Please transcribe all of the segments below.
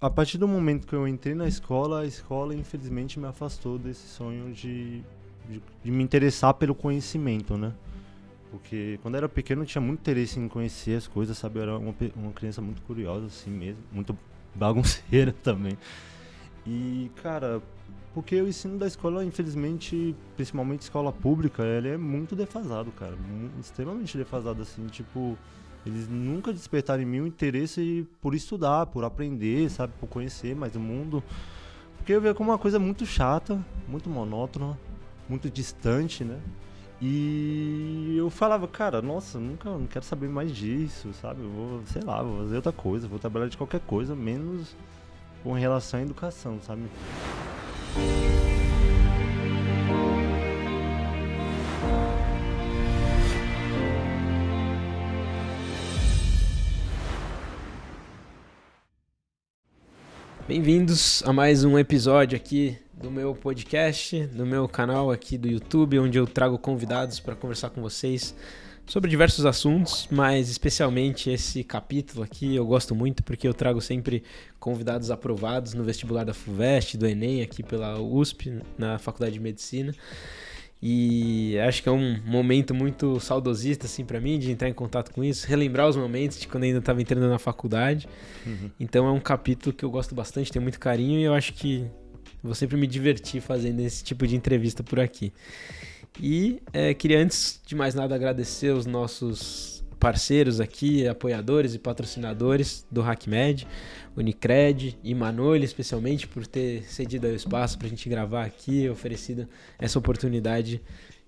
a partir do momento que eu entrei na escola, a escola infelizmente me afastou desse sonho de, de, de me interessar pelo conhecimento, né? Porque quando eu era pequeno eu tinha muito interesse em conhecer as coisas, sabe? Eu era uma, uma criança muito curiosa, assim mesmo, muito bagunceira também. E, cara, porque o ensino da escola, infelizmente, principalmente escola pública, ele é muito defasado, cara. Extremamente defasado, assim, tipo eles nunca despertaram em mim o interesse por estudar, por aprender, sabe, por conhecer mais o mundo. Porque eu via como uma coisa muito chata, muito monótona, muito distante, né? E eu falava, cara, nossa, nunca não quero saber mais disso, sabe? Eu vou, sei lá, vou fazer outra coisa, vou trabalhar de qualquer coisa, menos com relação à educação, sabe? Bem-vindos a mais um episódio aqui do meu podcast, do meu canal aqui do YouTube, onde eu trago convidados para conversar com vocês sobre diversos assuntos, mas especialmente esse capítulo aqui eu gosto muito porque eu trago sempre convidados aprovados no vestibular da FUVEST, do Enem, aqui pela USP, na Faculdade de Medicina. E acho que é um momento muito saudosista, assim, para mim, de entrar em contato com isso, relembrar os momentos de quando ainda estava entrando na faculdade. Uhum. Então é um capítulo que eu gosto bastante, tenho muito carinho e eu acho que vou sempre me divertir fazendo esse tipo de entrevista por aqui. E é, queria, antes de mais nada, agradecer os nossos parceiros aqui, apoiadores e patrocinadores do HackMed. Unicred e Manoli, especialmente, por ter cedido o espaço para a gente gravar aqui, oferecido essa oportunidade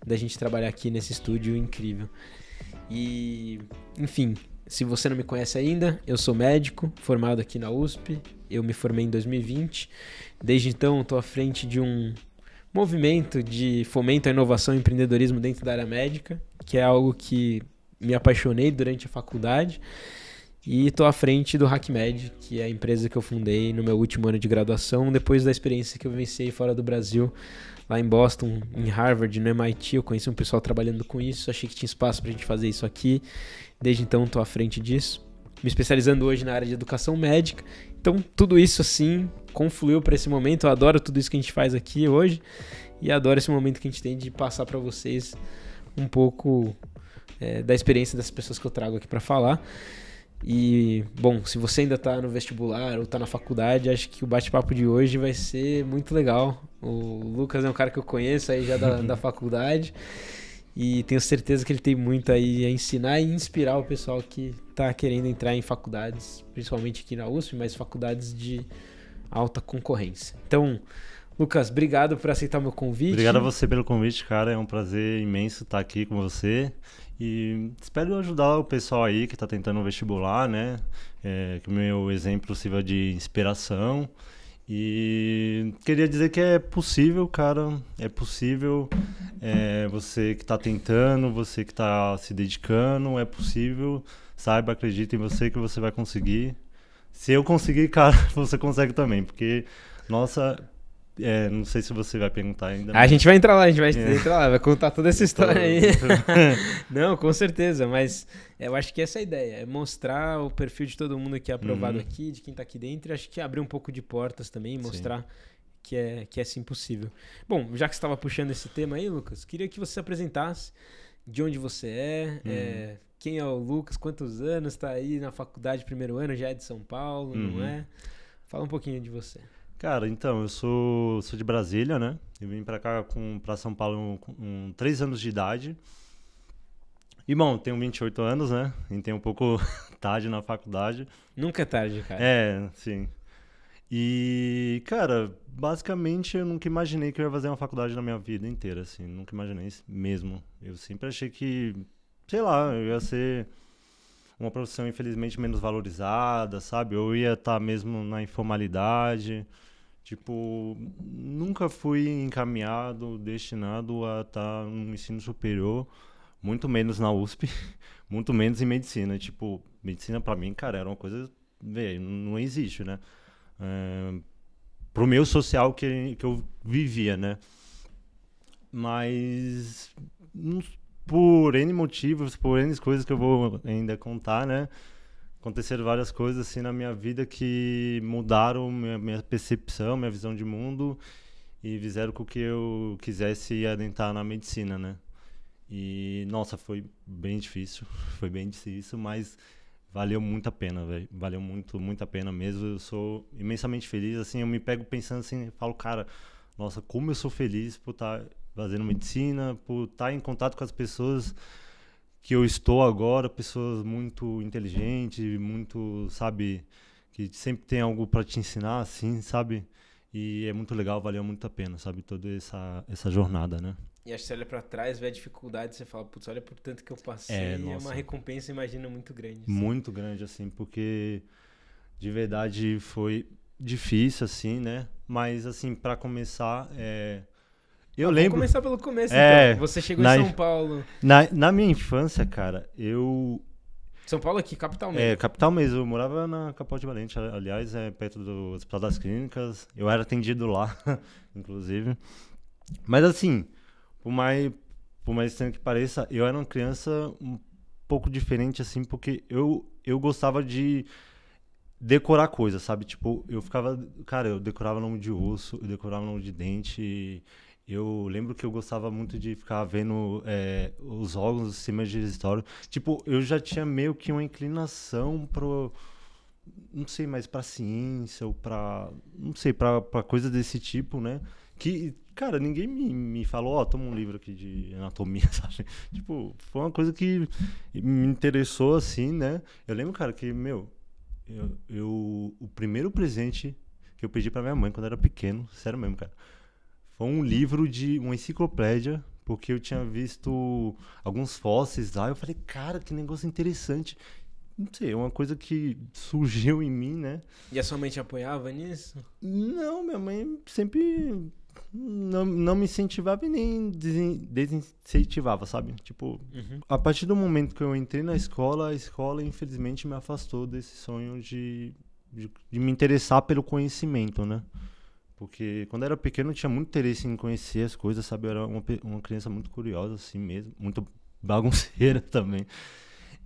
da gente trabalhar aqui nesse estúdio incrível. E, enfim, se você não me conhece ainda, eu sou médico, formado aqui na USP, eu me formei em 2020. Desde então, estou à frente de um movimento de fomento à inovação e empreendedorismo dentro da área médica, que é algo que me apaixonei durante a faculdade e estou à frente do HackMed, que é a empresa que eu fundei no meu último ano de graduação, depois da experiência que eu venci fora do Brasil, lá em Boston, em Harvard, no MIT. Eu conheci um pessoal trabalhando com isso, achei que tinha espaço para a gente fazer isso aqui. Desde então estou à frente disso, me especializando hoje na área de educação médica. Então tudo isso assim confluiu para esse momento. Eu adoro tudo isso que a gente faz aqui hoje e adoro esse momento que a gente tem de passar para vocês um pouco é, da experiência dessas pessoas que eu trago aqui para falar. E, bom, se você ainda está no vestibular ou está na faculdade, acho que o bate-papo de hoje vai ser muito legal. O Lucas é um cara que eu conheço aí já da, da faculdade. E tenho certeza que ele tem muito aí a ensinar e inspirar o pessoal que está querendo entrar em faculdades, principalmente aqui na USP, mas faculdades de alta concorrência. Então, Lucas, obrigado por aceitar o meu convite. Obrigado a você pelo convite, cara. É um prazer imenso estar aqui com você. E espero ajudar o pessoal aí que está tentando vestibular, né? É, que o meu exemplo sirva de inspiração. E queria dizer que é possível, cara. É possível. É, você que está tentando, você que está se dedicando, é possível. Saiba, acredita em você que você vai conseguir. Se eu conseguir, cara, você consegue também. Porque, nossa, é, não sei se você vai perguntar ainda. Mas... A gente vai entrar lá, a gente vai é. entrar lá, vai contar toda essa história aí. Então, então. não, com certeza, mas eu acho que essa é a ideia, é mostrar o perfil de todo mundo que é aprovado uhum. aqui, de quem está aqui dentro, e acho que é abrir um pouco de portas também, mostrar que é, que é sim possível. Bom, já que você estava puxando esse tema aí, Lucas, queria que você se apresentasse de onde você é, é uhum. é quem é o Lucas, quantos anos, está aí na faculdade primeiro ano, já é de São Paulo, uhum. não é? Fala um pouquinho de você. Cara, então, eu sou, sou de Brasília, né? Eu vim para cá, para São Paulo, com, com anos de idade. E, bom, tenho 28 anos, né? então um pouco tarde na faculdade. Nunca é tarde, cara. É, sim. E, cara, basicamente eu nunca imaginei que eu ia fazer uma faculdade na minha vida inteira, assim. Nunca imaginei isso mesmo. Eu sempre achei que, sei lá, eu ia ser uma profissão, infelizmente, menos valorizada, sabe? Eu ia estar tá mesmo na informalidade. Tipo, nunca fui encaminhado, destinado a tá estar no ensino superior, muito menos na USP, muito menos em medicina. Tipo, medicina para mim, cara, era uma coisa, velho, não existe, né? É, pro meio social que, que eu vivia, né? Mas por N motivos, por N coisas que eu vou ainda contar, né? aconteceram várias coisas assim na minha vida que mudaram minha, minha percepção, minha visão de mundo e fizeram com que eu quisesse adentrar na medicina, né? E nossa, foi bem difícil, foi bem difícil, mas valeu muito a pena, velho. Valeu muito, muito a pena mesmo. Eu sou imensamente feliz, assim, eu me pego pensando assim, falo, cara, nossa, como eu sou feliz por estar tá fazendo medicina, por estar tá em contato com as pessoas que eu estou agora, pessoas muito inteligentes, muito, sabe, que sempre tem algo para te ensinar, assim, sabe? E é muito legal, valeu muito a pena, sabe? Toda essa, essa jornada, né? E acho que você olha pra trás, vê a dificuldade, você fala, putz, olha por tanto que eu passei. É, é uma recompensa, imagina, muito grande. Assim. Muito grande, assim, porque de verdade foi difícil, assim, né? Mas, assim, para começar, é, eu ah, Mas lembro. Vamos começar pelo começo, é, então. Você chegou na, em São Paulo. Na, na minha infância, cara, eu. São Paulo é aqui, capital é, mesmo. É, capital mesmo. Eu morava na de Valente, aliás, é perto do Hospital das Clínicas. Eu era atendido lá, inclusive. Mas assim, por mais, por mais estranho que pareça, eu era uma criança um pouco diferente, assim, porque eu, eu gostava de decorar coisas, sabe? Tipo, eu ficava... Cara, eu decorava nome de osso, eu decorava nome de dente... E eu lembro que eu gostava muito de ficar vendo é, os órgãos do de digestório. Tipo, eu já tinha meio que uma inclinação pro não sei mais para ciência ou pra não sei para coisa desse tipo, né? Que cara, ninguém me, me falou, ó, oh, toma um livro aqui de anatomia, sabe? Tipo, foi uma coisa que me interessou assim, né? Eu lembro, cara, que meu, eu, eu o primeiro presente que eu pedi para minha mãe quando eu era pequeno, sério mesmo, cara foi um livro de uma enciclopédia, porque eu tinha visto alguns fósseis lá. Eu falei, cara, que negócio interessante. Não sei, é uma coisa que surgiu em mim, né? E a sua mãe te apoiava nisso? Não, minha mãe sempre não, não me incentivava e nem desincentivava, sabe? Tipo, uhum. a partir do momento que eu entrei na escola, a escola infelizmente me afastou desse sonho de, de, de me interessar pelo conhecimento, né? Porque quando eu era pequeno eu tinha muito interesse em conhecer as coisas, sabe? Eu era uma, uma criança muito curiosa, assim mesmo, muito bagunceira também.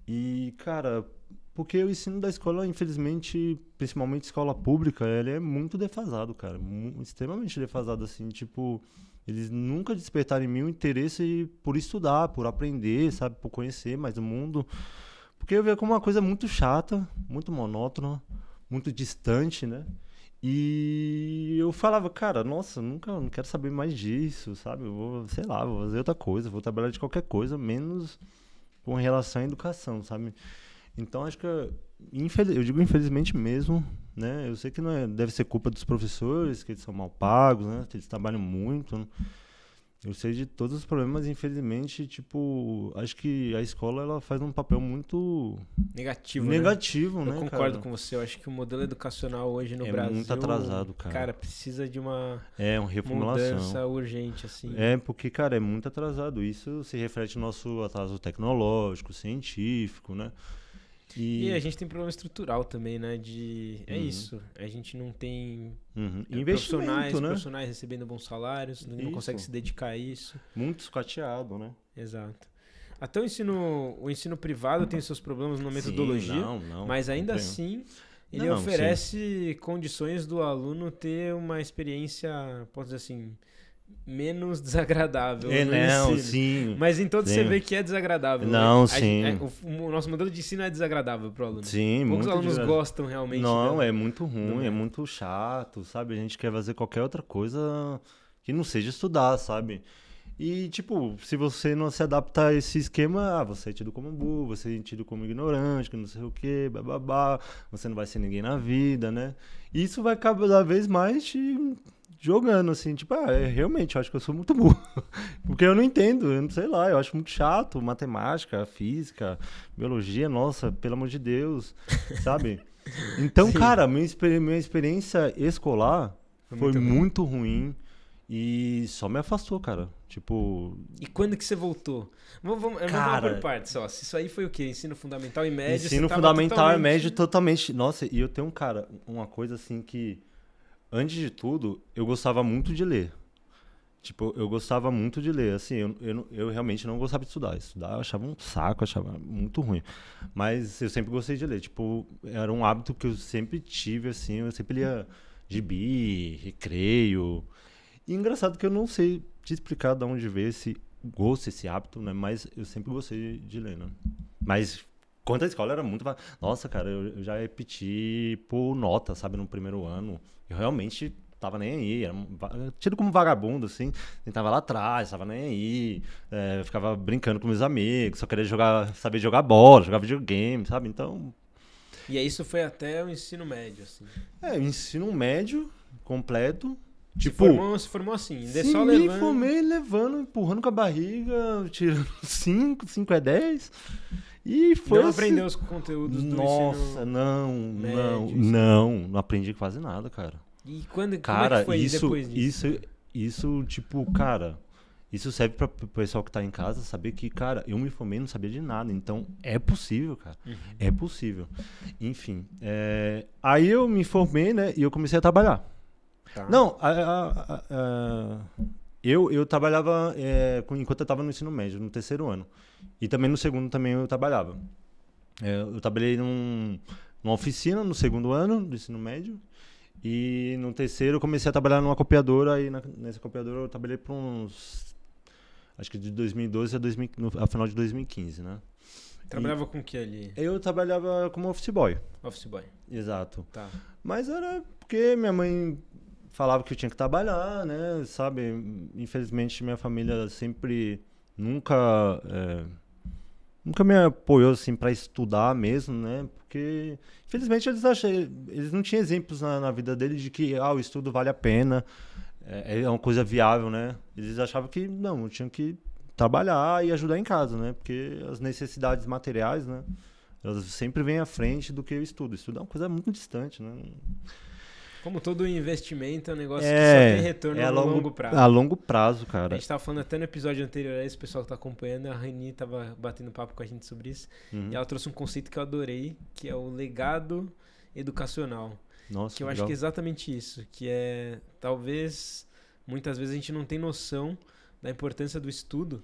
E, cara, porque o ensino da escola, infelizmente, principalmente escola pública, ele é muito defasado, cara. Extremamente defasado, assim, tipo, eles nunca despertaram em mim o interesse por estudar, por aprender, sabe? Por conhecer mais o mundo. Porque eu via como uma coisa muito chata, muito monótona, muito distante, né? E eu falava, cara, nossa, nunca, não quero saber mais disso, sabe? Eu vou, sei lá, vou fazer outra coisa, vou trabalhar de qualquer coisa, menos com relação à educação, sabe? Então acho que, infeliz, eu digo infelizmente mesmo, né? Eu sei que não é, deve ser culpa dos professores, que eles são mal pagos, né? Que eles trabalham muito, né? Eu sei de todos os problemas, infelizmente, tipo, acho que a escola ela faz um papel muito negativo, né? negativo, né? né eu concordo cara? com você. Eu acho que o modelo educacional hoje no é Brasil é muito atrasado, cara. Cara, precisa de uma é uma reformulação mudança urgente assim. É porque, cara, é muito atrasado. Isso se reflete no nosso atraso tecnológico, científico, né? E... e... a gente tem problema estrutural também, né? De... É uhum. isso. A gente não tem uhum. É, profissionais, né? profissionais recebendo bons salários, não isso. consegue se dedicar a isso. Muito escateado, né? Exato. Até o ensino, o ensino privado tem seus problemas na metodologia, sim, não, não, mas ainda não assim ele oferece sim. condições do aluno ter uma experiência, posso dizer assim, menos desagradável. É, não, sim. Mas em então todos sim. você vê que é desagradável. Né? Não, né? sim. A, é, a, o, o, nosso modelo de ensino é desagradável para o aluno. Sim, Poucos alunos gostam realmente. Não, né? é muito ruim, é. muito chato, sabe? A gente quer fazer qualquer outra coisa que não seja estudar, sabe? E, tipo, se você não se adaptar a esse esquema, ah, você é tido como burro, você é tido como ignorante, que não sei o quê, bababá, você não vai ser ninguém na vida, né? isso vai cada vez mais te jogando, assim, tipo, ah, é, realmente, eu acho que eu sou muito burro. Porque eu não entendo, eu não sei lá, eu acho muito chato matemática, física, biologia, nossa, pelo amor de Deus, sabe? Então, Sim. cara, minha, minha experiência escolar foi, foi muito, muito ruim. E só me afastou, cara. Tipo. E quando que você voltou? Vamos, vamos, cara, vamos por partes, só. Isso aí foi o quê? Ensino fundamental e médio? Ensino fundamental totalmente... e médio totalmente. Nossa, e eu tenho um cara, uma coisa assim que antes de tudo, eu gostava muito de ler. Tipo, eu gostava muito de ler. Assim, eu, eu, eu, realmente não gostava de estudar. Estudar eu achava um saco, achava muito ruim. Mas eu sempre gostei de ler. Tipo, era um hábito que eu sempre tive, assim. Eu sempre lia gibi, recreio. E engraçado que eu não sei te explicar de onde veio esse gosto, esse hábito, né? Mas eu sempre gostei de, de ler, né? Mas Quanto à escola, era muito. Nossa, cara, eu já repeti por nota, sabe, no primeiro ano. Eu realmente tava nem aí. Era tido como vagabundo, assim. Tentava lá atrás, tava nem aí. É, ficava brincando com meus amigos, só queria jogar, saber jogar bola, jogar videogame, sabe? Então. E aí isso foi até o ensino médio, assim. É, ensino médio completo. Tipo, se formou, se formou assim, se só me formei levando, empurrando com a barriga, tirando 5, 5 é 10. E foi não aprendeu os conteúdos do Nossa, não, médio, não, assim. não, não aprendi quase nada, cara. E quando é cara, é foi isso, depois disso? Isso, isso, tipo, cara, isso serve para o pessoal que está em casa saber que, cara, eu me formei não sabia de nada. Então, é possível, cara. Uhum. É possível. Enfim, é... aí eu me formei, né? E eu comecei a trabalhar. Tá. Não, a, a, a, eu, eu trabalhava é, enquanto eu estava no ensino médio, no terceiro ano. E também no segundo também eu trabalhava. É, eu trabalhei num, numa oficina no segundo ano do ensino médio. E no terceiro eu comecei a trabalhar numa copiadora. E na, nessa copiadora eu trabalhei por uns. Acho que de 2012 a, 2000, no, a final de 2015, né? Trabalhava e com o que ali? Eu trabalhava como office boy. Office boy. Exato. Tá. Mas era porque minha mãe falava que eu tinha que trabalhar, né? Sabe? Infelizmente minha família sempre nunca. É, nunca me apoiou assim para estudar mesmo, né? Porque infelizmente eles achei, eles não tinham exemplos na, na, vida deles de que ah, o estudo vale a pena, é, é uma coisa viável, né? Eles achavam que não, tinham que trabalhar e ajudar em casa, né? Porque as necessidades materiais, né? Elas sempre vêm à frente do que o estudo. Estudar é uma coisa muito distante, né? Como todo investimento, é um negócio é, que só é, tem retorno é a, longo, longo, prazo. A longo prazo, cara. A gente tava falando até no episódio anterior, esse pessoal que tá acompanhando, a Rani tava batendo papo com a gente sobre isso. Uhum. E ela trouxe um conceito que eu adorei, que é o legado educacional. Nossa, que eu legal. acho que é exatamente isso, que é talvez muitas vezes a gente não tem noção da importância do estudo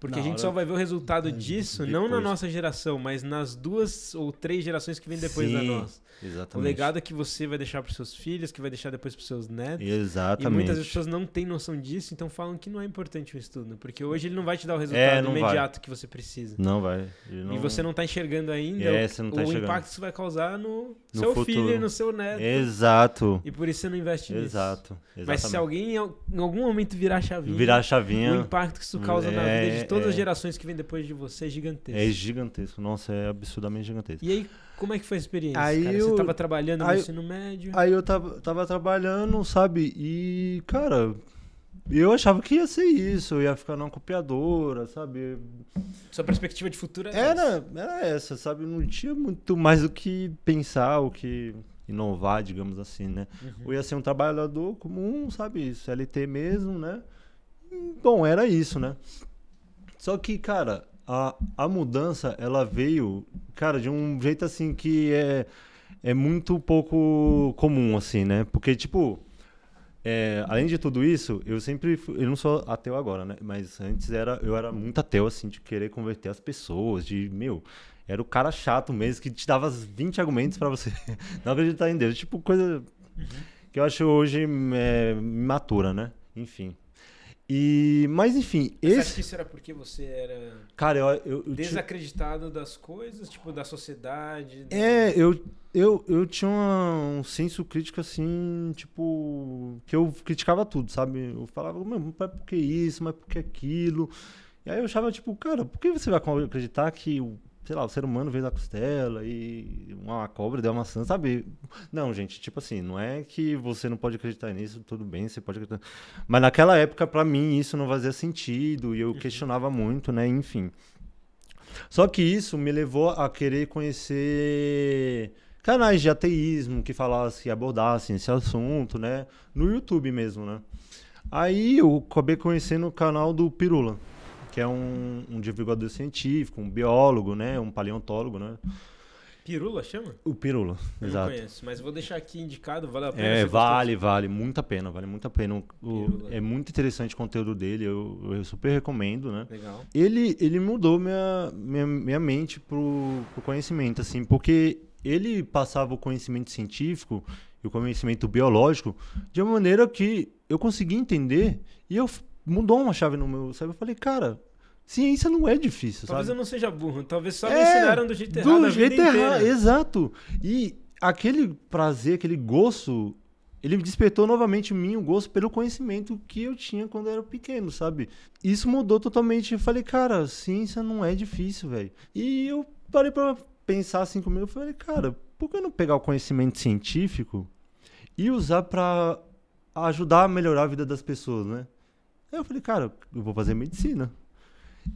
porque na a gente hora... só vai ver o resultado disso, depois. não na nossa geração, mas nas duas ou três gerações que vêm depois Sim, da nossa. Exatamente. O legado é que você vai deixar para seus filhos, que vai deixar depois para seus netos. Exatamente. E muitas pessoas não têm noção disso, então falam que não é importante o estudo, porque hoje ele não vai te dar o é, resultado é, imediato vai. que você precisa. Não vai. Não... E você não está enxergando ainda é, o, tá o impacto que isso vai causar no, no seu futuro. filho e no seu neto. Exato. E por isso você não investe Exato. nisso. Exato. Mas se alguém em algum momento virar a chavinha, virar a chavinha, o impacto que isso causa é... na vida de todas é. as gerações que vêm depois de você é gigantesco. É gigantesco, nossa, é absurdamente gigantesco. E aí, como é que foi a experiência? Aí cara? Eu, você tava trabalhando no ensino médio? Aí eu tava, tava trabalhando, sabe? E, cara, eu achava que ia ser isso, eu ia ficar numa copiadora, sabe? Sua perspectiva de futuro era, era essa. Era essa, sabe? Não tinha muito mais o que pensar, o que inovar, digamos assim, né? Uhum. Eu ia ser um trabalhador comum, sabe? CLT mesmo, né? Bom, era isso, né? Só que, cara, a, a mudança, ela veio, cara, de um jeito assim que é, é muito pouco comum, assim, né? Porque, tipo, é, além de tudo isso, eu sempre. Fui, eu não sou ateu agora, né? Mas antes era, eu era muito ateu, assim, de querer converter as pessoas, de, meu. Era o cara chato mesmo que te dava 20 argumentos para você não acreditar em Deus. Tipo, coisa uhum. que eu acho hoje é, matura, né? Enfim. E, mas enfim, esse. Acho que isso era porque você era. Cara, eu. eu, eu desacreditado tinha... das coisas, tipo, da sociedade. É, eu, eu, eu tinha um senso crítico assim, tipo. Que eu criticava tudo, sabe? Eu falava, meu, mas por que isso, mas por que aquilo? E aí eu achava, tipo, cara, por que você vai acreditar que sei lá, o ser humano veio da costela e uma cobra deu uma maçã, sabe? Não, gente, tipo assim, não é que você não pode acreditar nisso, tudo bem, você pode acreditar. Mas naquela época, para mim, isso não fazia sentido e eu uhum. questionava muito, né? Enfim. Só que isso me levou a querer conhecer canais de ateísmo que falassem, e abordassem esse assunto, né? No YouTube mesmo, né? Aí eu acabei conhecendo o canal do Pirula que é um, um divulgador científico, um biólogo, né? Um paleontólogo, né? Pirula chama? O Pirula, eu exato. Eu conheço, mas vou deixar aqui indicado, vale a pena. É, vale, gostou? vale, muito a pena, vale muito a pena. O, o, é muito interessante o conteúdo dele, eu, eu, super recomendo, né? Legal. Ele, ele mudou minha, minha, minha mente pro, pro conhecimento, assim, porque ele passava o conhecimento científico e o conhecimento biológico de uma maneira que eu consegui entender e eu mudou uma chave no meu cérebro. Eu falei, cara, ciência não é difícil, talvez sabe? eu não seja burro, talvez só é, me ensinaram do jeito errado. Do jeito errado, exato. E aquele prazer, aquele gosto, ele despertou novamente em mim o gosto pelo conhecimento que eu tinha quando eu era pequeno, sabe? Isso mudou totalmente. Eu falei, cara, ciência não é difícil, velho. E eu parei pra pensar assim comigo, eu falei, cara, por que eu não pegar o conhecimento científico e usar para ajudar a melhorar a vida das pessoas, né? Aí eu falei, cara, eu vou fazer medicina.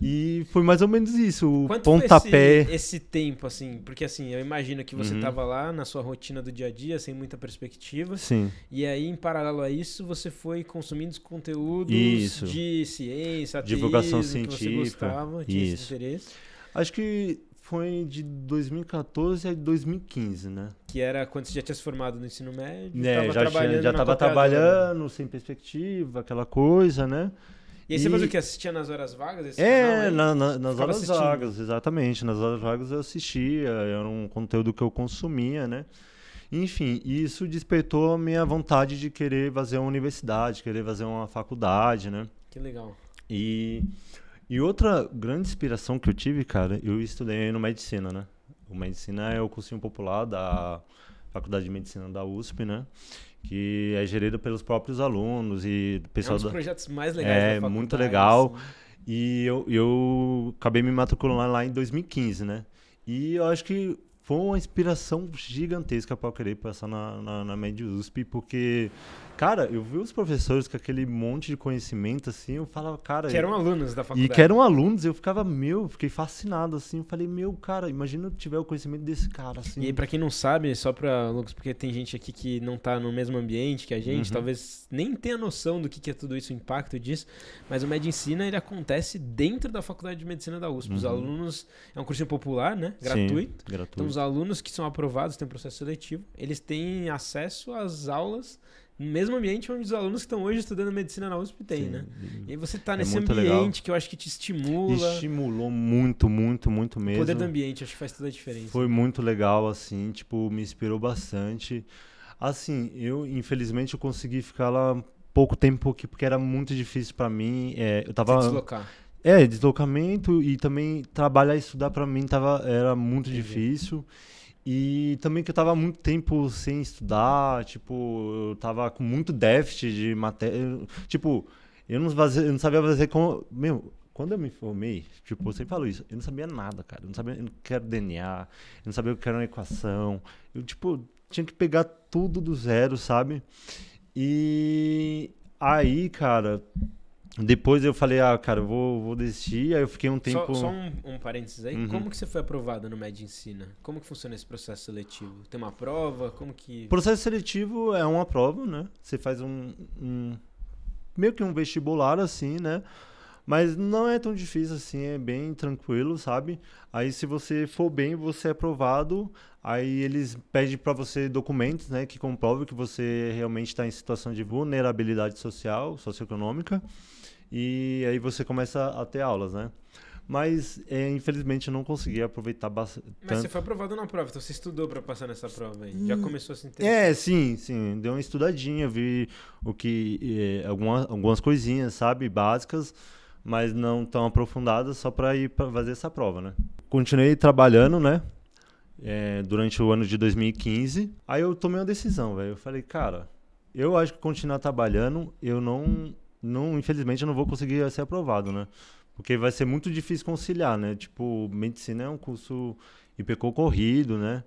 E foi mais ou menos isso, o Quanto pontapé. Esse, esse tempo, assim, porque assim, eu imagino que você estava uhum. lá na sua rotina do dia a dia, sem muita perspectiva. Sim. E aí, em paralelo a isso, você foi consumindo conteúdos isso. de ciência, ateísmo, divulgação científica. Que você gostava, tinha isso. esse interesse. Acho que foi de 2014 a 2015, né? Que era quando você já tinha se formado no ensino médio, é, já trabalhando, tinha, já estava trabalhando, sem perspectiva, aquela coisa, né? E aí você e... fazia o que? Assistia nas horas vagas? é, canal, na, na, nas horas assistindo. vagas, exatamente. Nas horas vagas eu assistia, era um conteúdo que eu consumia, né? Enfim, isso despertou a minha vontade de querer fazer uma universidade, querer fazer uma faculdade, né? Que legal. E e outra grande inspiração que eu tive, cara, eu estudei no medicina, né? O medicina é o cursinho popular da Faculdade de Medicina da USP, né? Que é gerido pelos próprios alunos e pessoal. É um dos projetos mais legais é, da É, muito legal. Assim. E eu, eu acabei me matriculando lá em 2015, né? E eu acho que foi uma inspiração gigantesca para eu querer passar na, na, na Med USP, porque Cara, eu vi os professores com aquele monte de conhecimento, assim, eu falava, cara. Que eram alunos da faculdade. E que eram alunos, eu ficava, meu, fiquei fascinado, assim. Eu falei, meu, cara, imagina eu tiver o conhecimento desse cara, assim. E aí, pra quem não sabe, só pra, Lucas, porque tem gente aqui que não tá no mesmo ambiente que a gente, uhum. talvez nem tenha noção do que, que é tudo isso, o impacto disso, mas o Medicina, ele acontece dentro da faculdade de medicina da USP. Uhum. Os alunos. É um cursinho popular, né? Gratuito. Sim, gratuito. Então, os alunos que são aprovados, tem um processo seletivo, eles têm acesso às aulas no mesmo ambiente onde os alunos que estão hoje estudando medicina na USP têm, né? E aí você está é nesse ambiente legal. que eu acho que te estimula. Estimulou muito, muito, muito mesmo. O poder do ambiente, acho que faz toda a diferença. Foi muito legal, assim, tipo, me inspirou bastante. Assim, eu, infelizmente, eu consegui ficar lá pouco tempo aqui, porque era muito difícil para mim. É, eu tava... Se deslocar. É, deslocamento e também trabalhar e estudar para mim tava, era muito Entendi. difícil. E também que eu tava muito tempo sem estudar, tipo, eu tava com muito déficit de matéria. Tipo, eu não, eu não sabia fazer como. Meu, quando eu me formei, tipo, eu sempre falo isso, eu não sabia nada, cara. Eu não sabia o não quero DNA, eu não sabia o que era uma equação. Eu, tipo, tinha que pegar tudo do zero, sabe? E aí, cara, depois eu falei, ah, cara, vou, vou desistir. Aí eu fiquei um tempo. Só, só um, um parênteses aí. Uhum. Como que você foi aprovado no Med Ensina? Como que funciona esse processo seletivo? Tem uma prova? Como que. Processo seletivo é uma prova, né? Você faz um, um. meio que um vestibular, assim, né? Mas não é tão difícil assim, é bem tranquilo, sabe? Aí se você for bem, você é aprovado. Aí eles pedem para você documentos, né, que comprovem que você realmente está em situação de vulnerabilidade social, socioeconômica e aí você começa a ter aulas, né? Mas, é, infelizmente, eu não consegui aproveitar bastante. Mas você foi aprovado na prova, então você estudou para passar nessa prova aí. Já hum, começou a se é, interessar. É, sim, sim. Deu uma estudadinha, vi o que. É, algumas coisinhas, sabe? Básicas, mas não tão aprofundadas, só para ir pra fazer essa prova, né? Continuei trabalhando, né? É, durante o ano de 2015. Aí eu tomei uma decisão, velho. Eu falei, cara, eu acho que continuar trabalhando, eu não não, infelizmente, eu não vou conseguir ser aprovado, né? Porque vai ser muito difícil conciliar, né? Tipo, medicina é um curso IPCO corrido, né?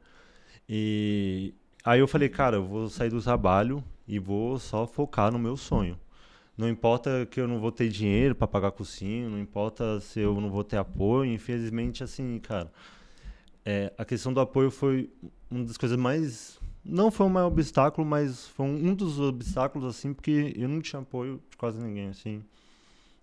E aí eu falei, cara, eu vou sair do trabalho e vou só focar no meu sonho. Não importa que eu não vou ter dinheiro para pagar cursinho, não importa se eu não vou ter apoio. Infelizmente, assim, cara, é, a questão do apoio foi uma das coisas mais não foi o maior obstáculo, mas foi um dos obstáculos, assim, porque eu não tinha apoio de quase ninguém, assim.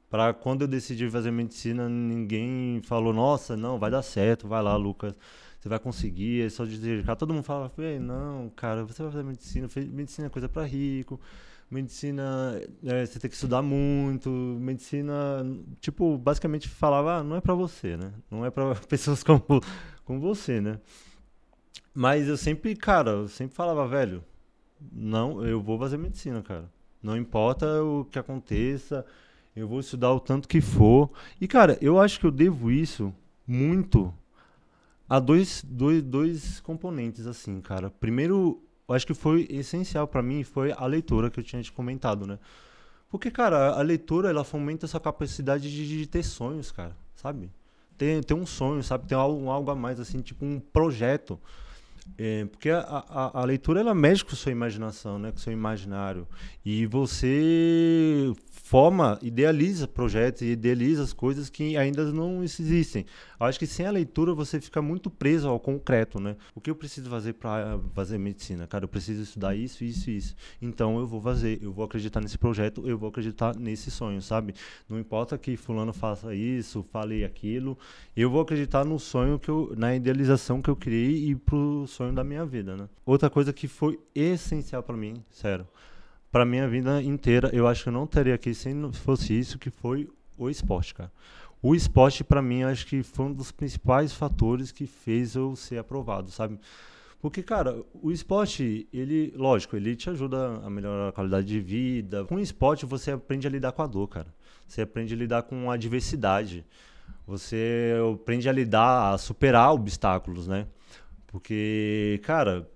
Pra quando eu decidi fazer medicina, ninguém falou, nossa, não, vai dar certo, vai lá, Lucas, você vai conseguir, é só de dedicar. Todo mundo falava, não, cara, você vai fazer medicina, medicina é coisa para rico, medicina é, você tem que estudar muito, medicina, tipo, basicamente falava, ah, não é para você, né? Não é para pessoas como, como você, né? Mas eu sempre, cara, eu sempre falava, velho, não, eu vou fazer medicina, cara. Não importa o que aconteça, eu vou estudar o tanto que for. E, cara, eu acho que eu devo isso muito a dois, dois, dois componentes, assim, cara. Primeiro, eu acho que foi essencial para mim, foi a leitura que eu tinha te comentado, né? Porque, cara, a leitura, ela fomenta essa capacidade de, de ter sonhos, cara, sabe? Ter, ter um sonho, sabe? Ter algo algo a mais, assim, tipo um projeto é, porque a, a, a, leitura ela mexe com a sua imaginação, né? com o seu imaginário. E você forma, idealiza projetos e idealiza as coisas que ainda não existem. acho que sem a leitura você fica muito preso ao concreto, né? O que eu preciso fazer para ah, fazer medicina? Cara, eu preciso estudar isso, isso e isso. Então eu vou fazer, eu vou acreditar nesse projeto, eu vou acreditar nesse sonho, sabe? Não importa que fulano faça isso, fale aquilo, eu vou acreditar no sonho que eu, na idealização que eu criei e pro sonho da minha vida, né? Outra coisa que foi essencial para mim, sério, para minha vida inteira, eu acho que eu não estaria aqui se não fosse isso que foi o esporte, cara. O esporte para mim acho que foi um dos principais fatores que fez eu ser aprovado, sabe? Porque, cara, o esporte, ele, lógico, ele te ajuda a melhorar a qualidade de vida. Com o esporte, você aprende a lidar com a dor, cara. Você aprende a lidar com a adversidade. Você aprende a lidar, a superar obstáculos, né? Porque, cara,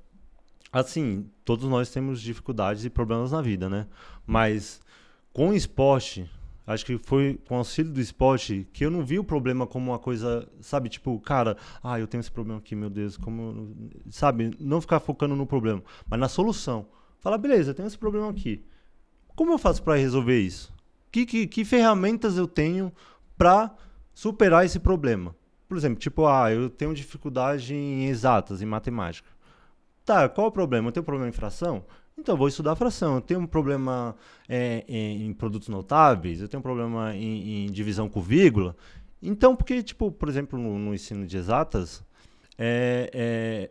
assim, todos nós temos dificuldades e problemas na vida, né? Mas com o esporte, acho que foi com o auxílio do esporte que eu não vi o problema como uma coisa, sabe, tipo, cara, ah, eu tenho esse problema aqui, meu Deus, como, sabe, não ficar focando no problema, mas na solução. Fala, beleza, eu tenho esse problema aqui. Como eu faço para resolver isso? Que, que, que ferramentas eu tenho para superar esse problema? Por exemplo, tipo, ah, eu tenho dificuldade em exatas, em matemática Tá, qual o problema? Eu tenho problema em fração? Então, eu vou estudar fração. Eu tenho um problema é, em, é, em, produtos notáveis, eu tenho um problema em, em, divisão com vírgula. Então, porque, tipo, por exemplo, no, no ensino de exatas, é, é,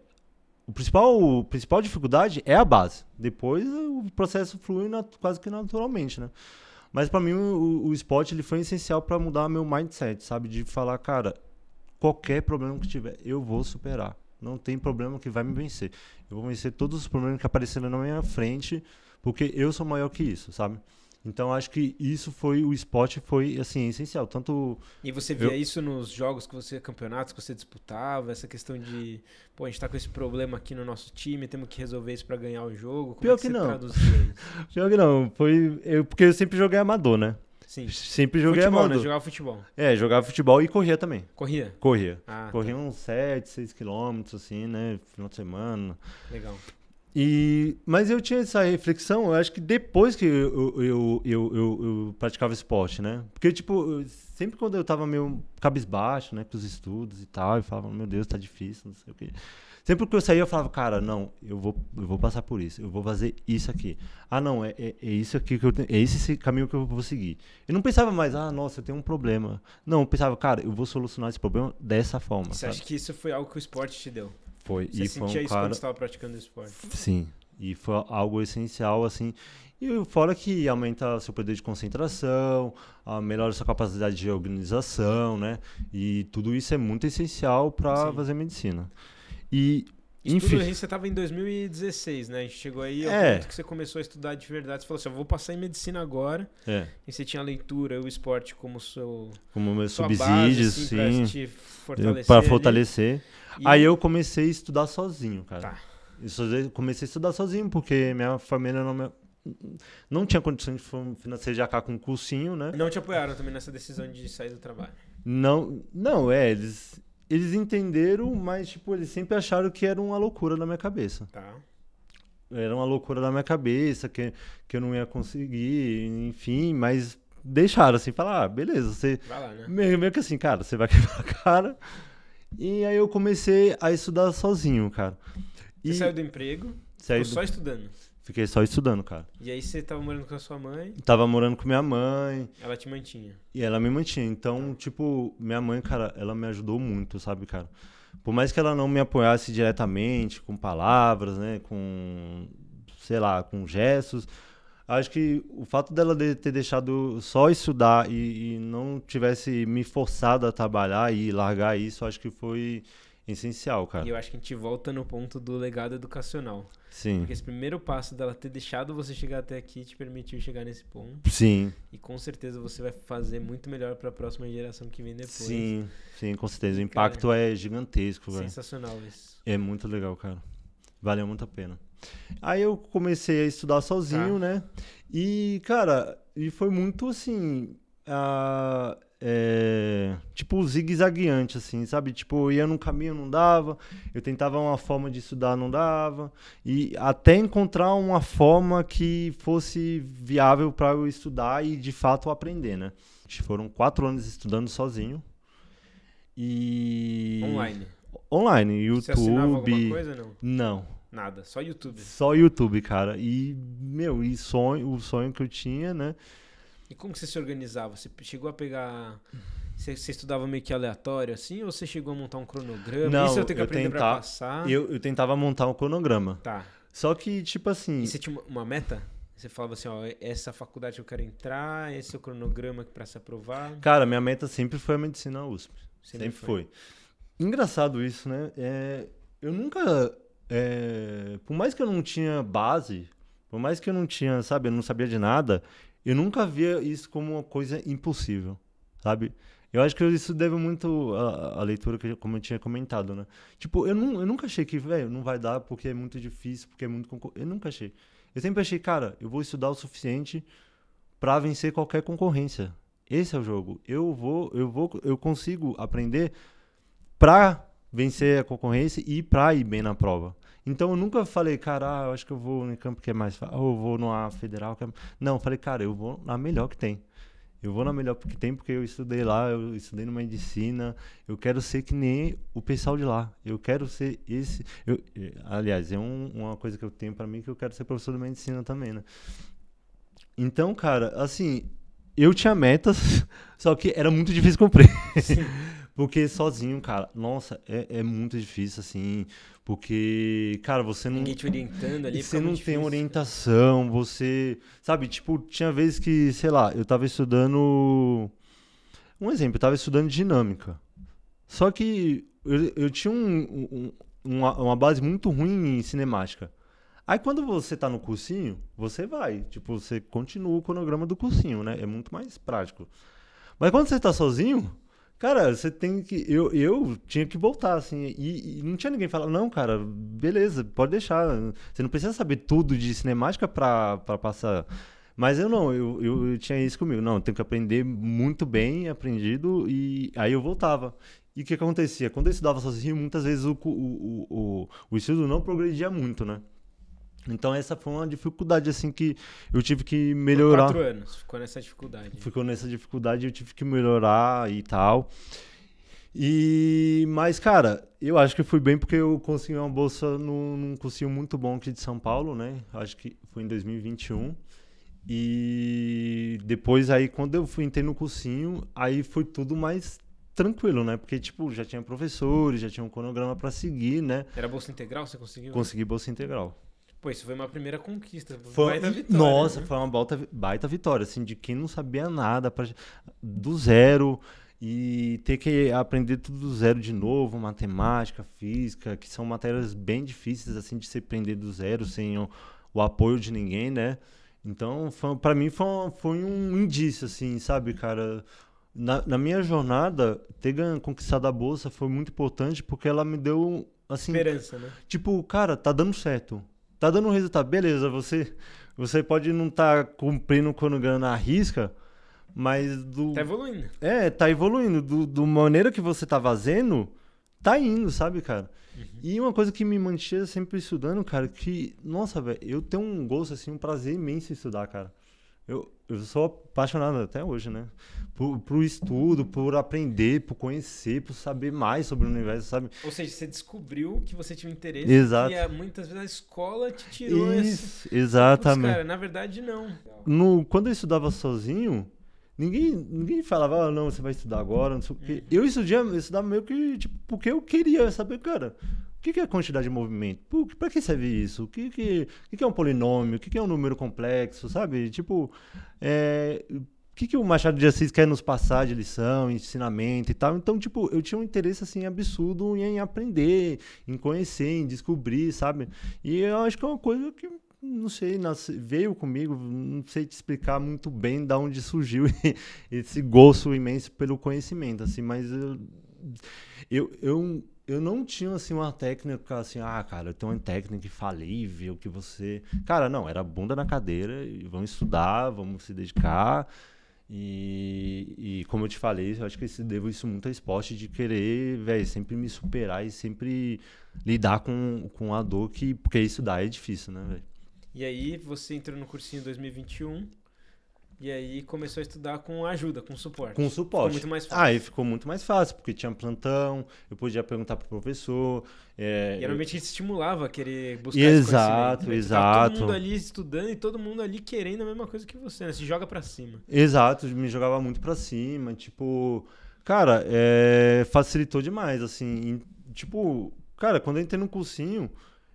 o principal, a principal dificuldade é a base. Depois o processo flui na, quase que naturalmente, né? Mas para mim o, o esporte ele foi essencial para mudar meu mindset, sabe? De falar, cara, qualquer problema que tiver, eu vou superar. Não tem problema que vai me vencer. Eu vou vencer todos os problemas que apareceram na minha frente, porque eu sou maior que isso, sabe? Então acho que isso foi o esporte foi assim essencial, tanto E você via eu... isso nos jogos que você campeonatos que você disputava, essa questão de, pô, a gente tá com esse problema aqui no nosso time, temos que resolver isso para ganhar o jogo. Como Pior é que, que não. Pior que não, foi eu, porque eu sempre joguei amador, né? Sim. Sempre joguei futebol, a mão. Né? Jogava futebol. É, jogava futebol e corria também. Corria? Corria. Ah, tá. corria tá. uns 7, 6 quilômetros, assim, né? Final de semana. Legal. E, mas eu tinha essa reflexão, eu acho que depois que eu, eu, eu, eu praticava esporte, né? Porque, tipo, sempre quando eu tava meio cabisbaixo, né, com os estudos e tal, eu falava, meu Deus, tá difícil, não sei o quê. Sempre que eu saía, eu falava, cara, não, eu vou, eu vou passar por isso, eu vou fazer isso aqui. Ah, não, é, é, é isso aqui que eu tenho, é esse, esse caminho que eu vou seguir. Eu não pensava mais, ah, nossa, eu tenho um problema. Não, eu pensava, cara, eu vou solucionar esse problema dessa forma. Você acha que isso foi algo que o esporte te deu? Foi. Você e sentia foi um isso cara... quando estava praticando o esporte? Sim. E foi algo essencial, assim. E fora que aumenta seu poder de concentração, ah, melhora sua capacidade de organização, né? E tudo isso é muito essencial para fazer medicina. E enfim. Estudo, você estava em 2016, né? A gente chegou aí, é. que você começou a estudar de verdade. Você falou assim, eu vou passar em medicina agora. É. E você tinha a leitura e o esporte como seu... Como meu subsídio, assim, sim. Para fortalecer. E... Aí eu comecei a estudar sozinho, cara. Tá. Eu comecei a estudar sozinho, porque minha família não me... Não tinha condições financeiras de acabar com um cursinho, né? Não te apoiaram também nessa decisão de sair do trabalho? Não, não, é, eles eles entenderam, mas, tipo, eles sempre acharam que era uma loucura na minha cabeça. Tá. Era uma loucura na minha cabeça, que, que eu não ia conseguir, enfim, mas deixaram assim, falar, ah, beleza, você. Vai lá, né? meio, meio que assim, cara, você vai quebrar a cara. E aí eu comecei a estudar sozinho, cara. E... Você saiu do emprego? Saiu do... só estudando? Fiquei só estudando, cara. E aí você tava morando com a sua mãe? Tava morando com minha mãe. Ela te mantinha. E ela me mantinha. Então, tipo, minha mãe, cara, ela me ajudou muito, sabe, cara? Por mais que ela não me apoiasse diretamente, com palavras, né? Com, sei lá, com gestos. Acho que o fato dela de ter deixado só estudar e, e não tivesse me forçado a trabalhar e largar isso, acho que foi essencial, cara. E eu acho que a gente volta no ponto do legado educacional. Sim. Porque esse primeiro passo dela ter deixado você chegar até aqui te permitiu chegar nesse ponto. Sim. E com certeza você vai fazer muito melhor para a próxima geração que vem depois. Sim, sim, com certeza. O impacto cara, é gigantesco, velho. Sensacional isso. É muito legal, cara. Valeu muito a pena. Aí eu comecei a estudar sozinho, tá. né? E, cara, e foi muito assim. Uh, é, tipo zigue-zagueante, assim, sabe? Tipo, eu ia num caminho, não dava, eu tentava uma forma de estudar, não dava, e até encontrar uma forma que fosse viável para eu estudar e de fato aprender, né? Foram quatro anos estudando sozinho e. Online. Online, YouTube. Você assinava alguma coisa, não? Não. Nada, só YouTube. Só YouTube, cara. E, meu, e sonho, o sonho que eu tinha, né? E como você se organizava? Você chegou a pegar. Você, você estudava meio que aleatório assim? Ou você chegou a montar um cronograma? Não, Isso eu tenho que eu tenta... pra passar. Eu, eu tentava montar um cronograma. Tá. Só que, tipo assim. E você tinha uma meta? Você falava assim, ó, essa faculdade eu quero entrar, esse é o cronograma para se aprovar. Cara, minha meta sempre foi a medicina USP. Sempre, sempre foi. foi. Engraçado isso, né? É, eu nunca. É, por mais que eu não tinha base, por mais que eu não tinha, sabe, eu não sabia de nada, eu nunca via isso como uma coisa impossível, sabe? Eu acho que isso deve muito à, leitura que como eu tinha comentado, né? Tipo, eu, eu nunca achei que, velho, não vai dar porque é muito difícil, porque é muito concor... eu nunca achei. Eu sempre achei, cara, eu vou estudar o suficiente para vencer qualquer concorrência. Esse é o jogo. Eu vou, eu vou, eu consigo aprender para vencer a concorrência e para ir bem na prova. Então eu nunca falei, cara, ah, eu acho que eu vou no campo que é mais fácil, ou eu vou numa federal. Que é... Não, falei, cara, eu vou na melhor que tem. Eu vou na melhor que tem porque eu estudei lá, eu estudei numa medicina. Eu quero ser que nem o pessoal de lá. Eu quero ser esse. Eu, aliás, é um, uma coisa que eu tenho para mim que eu quero ser professor de medicina também, né? Então, cara, assim, eu tinha metas, só que era muito difícil cumprir. Sim. Porque sozinho, cara, nossa, é, é muito difícil, assim. Porque, cara, você não. Ninguém te orientando ali, Você não tem orientação, você. Sabe, tipo, tinha vezes que, sei lá, eu tava estudando. Um exemplo, eu tava estudando dinâmica. Só que eu, eu tinha um, um, uma, uma base muito ruim em cinemática. Aí quando você tá no cursinho, você vai. Tipo, você continua o cronograma do cursinho, né? É muito mais prático. Mas quando você tá sozinho, Cara, você tem que. Eu, eu tinha que voltar, assim. E, e não tinha ninguém falando, não, cara, beleza, pode deixar. Você não precisa saber tudo de cinemática pra, pra passar. Mas eu não, eu, eu, eu tinha isso comigo. Não, eu tenho que aprender muito bem, aprendido, e aí eu voltava. E o que, acontecia? Quando eu estudava sozinho, muitas vezes o, o, o, o estudo não progredia muito, né? Então essa foi uma dificuldade assim que eu tive que melhorar. Por quatro anos, ficou nessa dificuldade. Ficou nessa dificuldade, eu tive que melhorar e tal. E mas cara, eu acho que fui bem porque eu consegui uma bolsa num, num cursinho muito bom aqui de São Paulo, né? Acho que foi em 2021. E depois aí quando eu fui entrei no cursinho, aí foi tudo mais tranquilo, né? Porque, tipo, já tinha professores, já tinha um cronograma para seguir, né? Era bolsa integral, você conseguiu? Consegui bolsa integral. Pô, isso foi uma primeira conquista. Foi, baita vitória. Nossa, né? foi uma baita, baita vitória, assim, de quem não sabia nada, pra, do zero. E ter que aprender tudo do zero de novo, matemática, física, que são matérias bem difíceis, assim, de se aprender do zero, sem o, o apoio de ninguém, né? Então, para mim, foi, foi um indício, assim, sabe, cara? Na, na, minha jornada, ter conquistado a bolsa foi muito importante porque ela me deu, assim... Esperança, né? Tipo, cara, tá dando certo tá dando um resultado, beleza, você, você pode não estar tá cumprindo o cronograma na risca, mas do. Tá evoluindo. É, tá evoluindo. Do, do maneira que você tá fazendo, tá indo, sabe, cara? Uhum. E uma coisa que me mantinha sempre estudando, cara, que, nossa, velho, eu tenho um gosto, assim, um prazer imenso em estudar, cara. Eu, eu sou apaixonado até hoje, né? Por, por estudo, por aprender, por conhecer, por saber mais sobre o universo, sabe? Ou seja, você descobriu que você tinha um interesse exato. e muitas vezes a escola te tirou Isso, esse... exatamente. Puts, cara, na verdade, não. No, quando eu estudava sozinho, ninguém, ninguém falava, ah, não, você vai estudar agora, não sei o quê. Uhum. Eu, estudia, eu estudava meio que, tipo, porque eu queria saber, cara... O que, que é quantidade de movimento? Para que serve isso? O que, que, que, que é um polinômio? O que, que é um número complexo? Sabe? Tipo, é, o que, que o Machado de Assis quer nos passar de lição, ensinamento e tal. Então, tipo, eu tinha um interesse, assim, absurdo em aprender, em conhecer, em descobrir, sabe? E eu acho que é uma coisa que, não sei, nasce, veio comigo, não sei te explicar muito bem de onde surgiu esse gosto imenso pelo conhecimento, assim, mas eu, eu, eu eu não tinha assim uma técnica assim, ah, cara, eu tenho uma técnica infalível que você. Cara, não, era bunda na cadeira e vamos estudar, vamos se dedicar. E, e como eu te falei, eu acho que eu devo isso muito ao esporte de querer, velho, sempre me superar e sempre lidar com, com a dor que. Porque isso daí é difícil, né, velho? E aí você entrou no cursinho em 2021 e aí começou a estudar com ajuda, com suporte. Com suporte. Ficou muito mais ah, fácil. Aí e ficou muito mais fácil, porque tinha plantão, eu podia perguntar pro professor. É, e realmente eu... estimulava a querer buscar Exato, esse né? tá exato. Todo mundo ali estudando e todo mundo ali querendo a mesma coisa que você, né? Se joga para cima. Exato, me jogava muito para cima, tipo... Cara, é, facilitou demais, assim. E, tipo, cara, quando eu entrei no cursinho,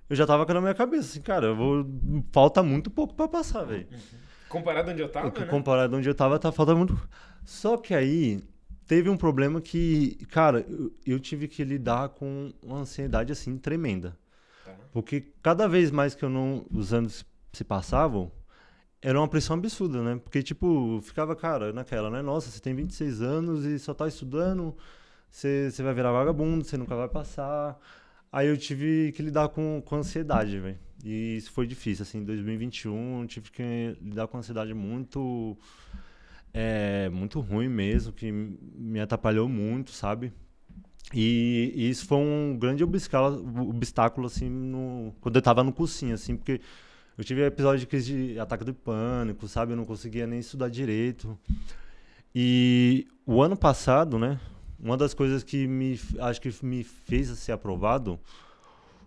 eu já tava com na minha cabeça, assim, cara, eu vou... falta muito pouco para passar, velho. Uhum. Comparado onde eu tava, é né? Comparado onde eu tava, tá faltando muito. Só que aí teve um problema que, cara, eu, eu tive que lidar com uma ansiedade assim tremenda. Tá. Porque cada vez mais que eu não os anos se passavam, era uma pressão absurda, né? Porque tipo, ficava, cara, naquela, né? Nossa, você tem 26 anos e só tá estudando, você, você vai virar vagabundo, você nunca vai passar. Aí eu tive que lidar com, com ansiedade, velho. E isso foi difícil, assim, em 2021 eu tive que lidar com uma ansiedade muito é, muito ruim mesmo, que me atrapalhou muito, sabe? E, e isso foi um grande obstáculo, obstáculo assim, no, quando eu tava no cursinho, assim, porque eu tive episódio de crise de ataque de pânico, sabe? Eu não conseguia nem estudar direito. E o ano passado, né? Uma das coisas que me acho que me fez ser aprovado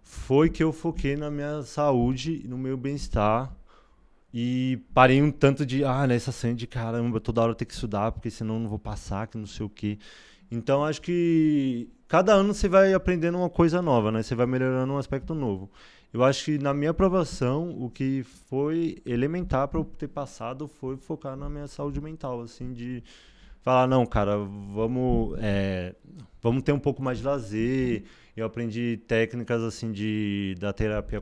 foi que eu foquei na minha saúde, no meu bem-estar. E parei um tanto de, ah, nessa né, cena de caramba, toda hora eu tenho que estudar, porque senão eu não vou passar, que não sei o quê. Então acho que cada ano você vai aprendendo uma coisa nova, né? Você vai melhorando um aspecto novo. Eu acho que na minha aprovação, o que foi elementar para eu ter passado foi focar na minha saúde mental, assim, de falar, não, cara, vamos, é, vamos ter um pouco mais de lazer, eu aprendi técnicas assim de da terapia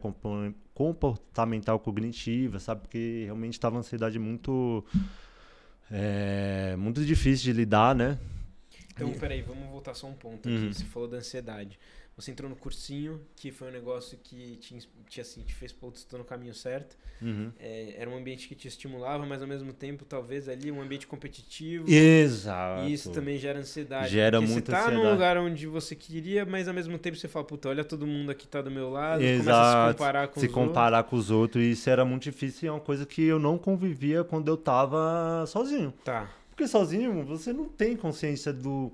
comportamental cognitiva, sabe? Porque realmente estava uma ansiedade muito é, muito difícil de lidar, né? Então, peraí, vamos voltar só um ponto aqui. Uhum. Você falou da ansiedade você entrou no cursinho, que foi um negócio que te, te, assim, te fez, pô, estou no caminho certo. Uhum. É, era um ambiente que te estimulava, mas ao mesmo tempo, talvez ali, um ambiente competitivo. Exato. E isso também gera ansiedade. Gera muita tá ansiedade. Você está num lugar onde você queria, mas ao mesmo tempo você fala, puta, olha todo mundo aqui tá do meu lado. Exato. Começa a se comparar com se os comparar outros. com os outros. E isso era muito difícil e é uma coisa que eu não convivia quando eu tava sozinho. Tá. Porque sozinho você não tem consciência do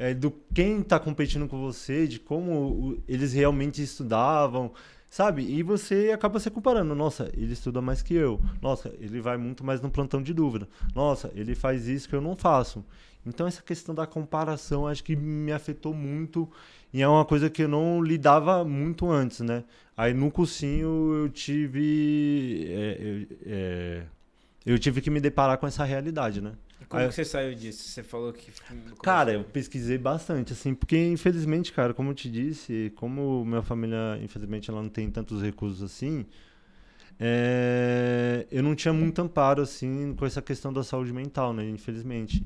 é, do quem está competindo com você, de como eles realmente estudavam, sabe? E você acaba se comparando. Nossa, ele estuda mais que eu. Nossa, ele vai muito mais no plantão de dúvida. Nossa, ele faz isso que eu não faço. Então, essa questão da comparação acho que me afetou muito e é uma coisa que eu não lidava muito antes, né? Aí no cursinho eu tive. É, é, eu tive que me deparar com essa realidade, né? Como que você saiu disso? Você falou que. Cara, eu pesquisei bastante, assim, porque infelizmente, cara, como eu te disse, como minha família, infelizmente, ela não tem tantos recursos assim, é... eu não tinha muito amparo, assim, com essa questão da saúde mental, né? Infelizmente.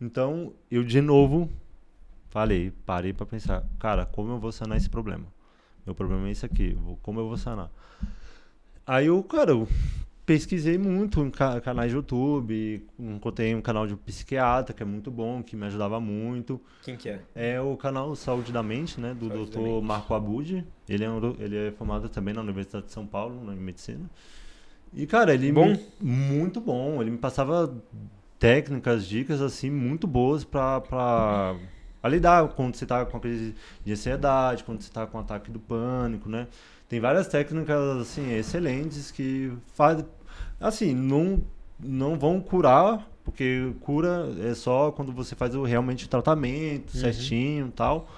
Então, eu de novo falei, parei para pensar, cara, como eu vou sanar esse problema? Meu problema é isso aqui, como eu vou sanar? Aí eu, cara, eu pesquisei muito em canais de YouTube, encontrei um canal de psiquiatra que é muito bom, que me ajudava muito. Quem que é? É o canal Saúde da Mente, né, do Saúde Dr. Marco Abud. Ele é, um, ele é formado também na Universidade de São Paulo, na medicina. E cara, ele bom? Me, muito bom, ele me passava técnicas, dicas assim muito boas para para lidar quando você tá com a crise de ansiedade, quando você tá com ataque do pânico, né? Tem várias técnicas assim excelentes que faz assim, não não vão curar, porque cura é só quando você faz o, realmente o tratamento uhum. certinho, tal.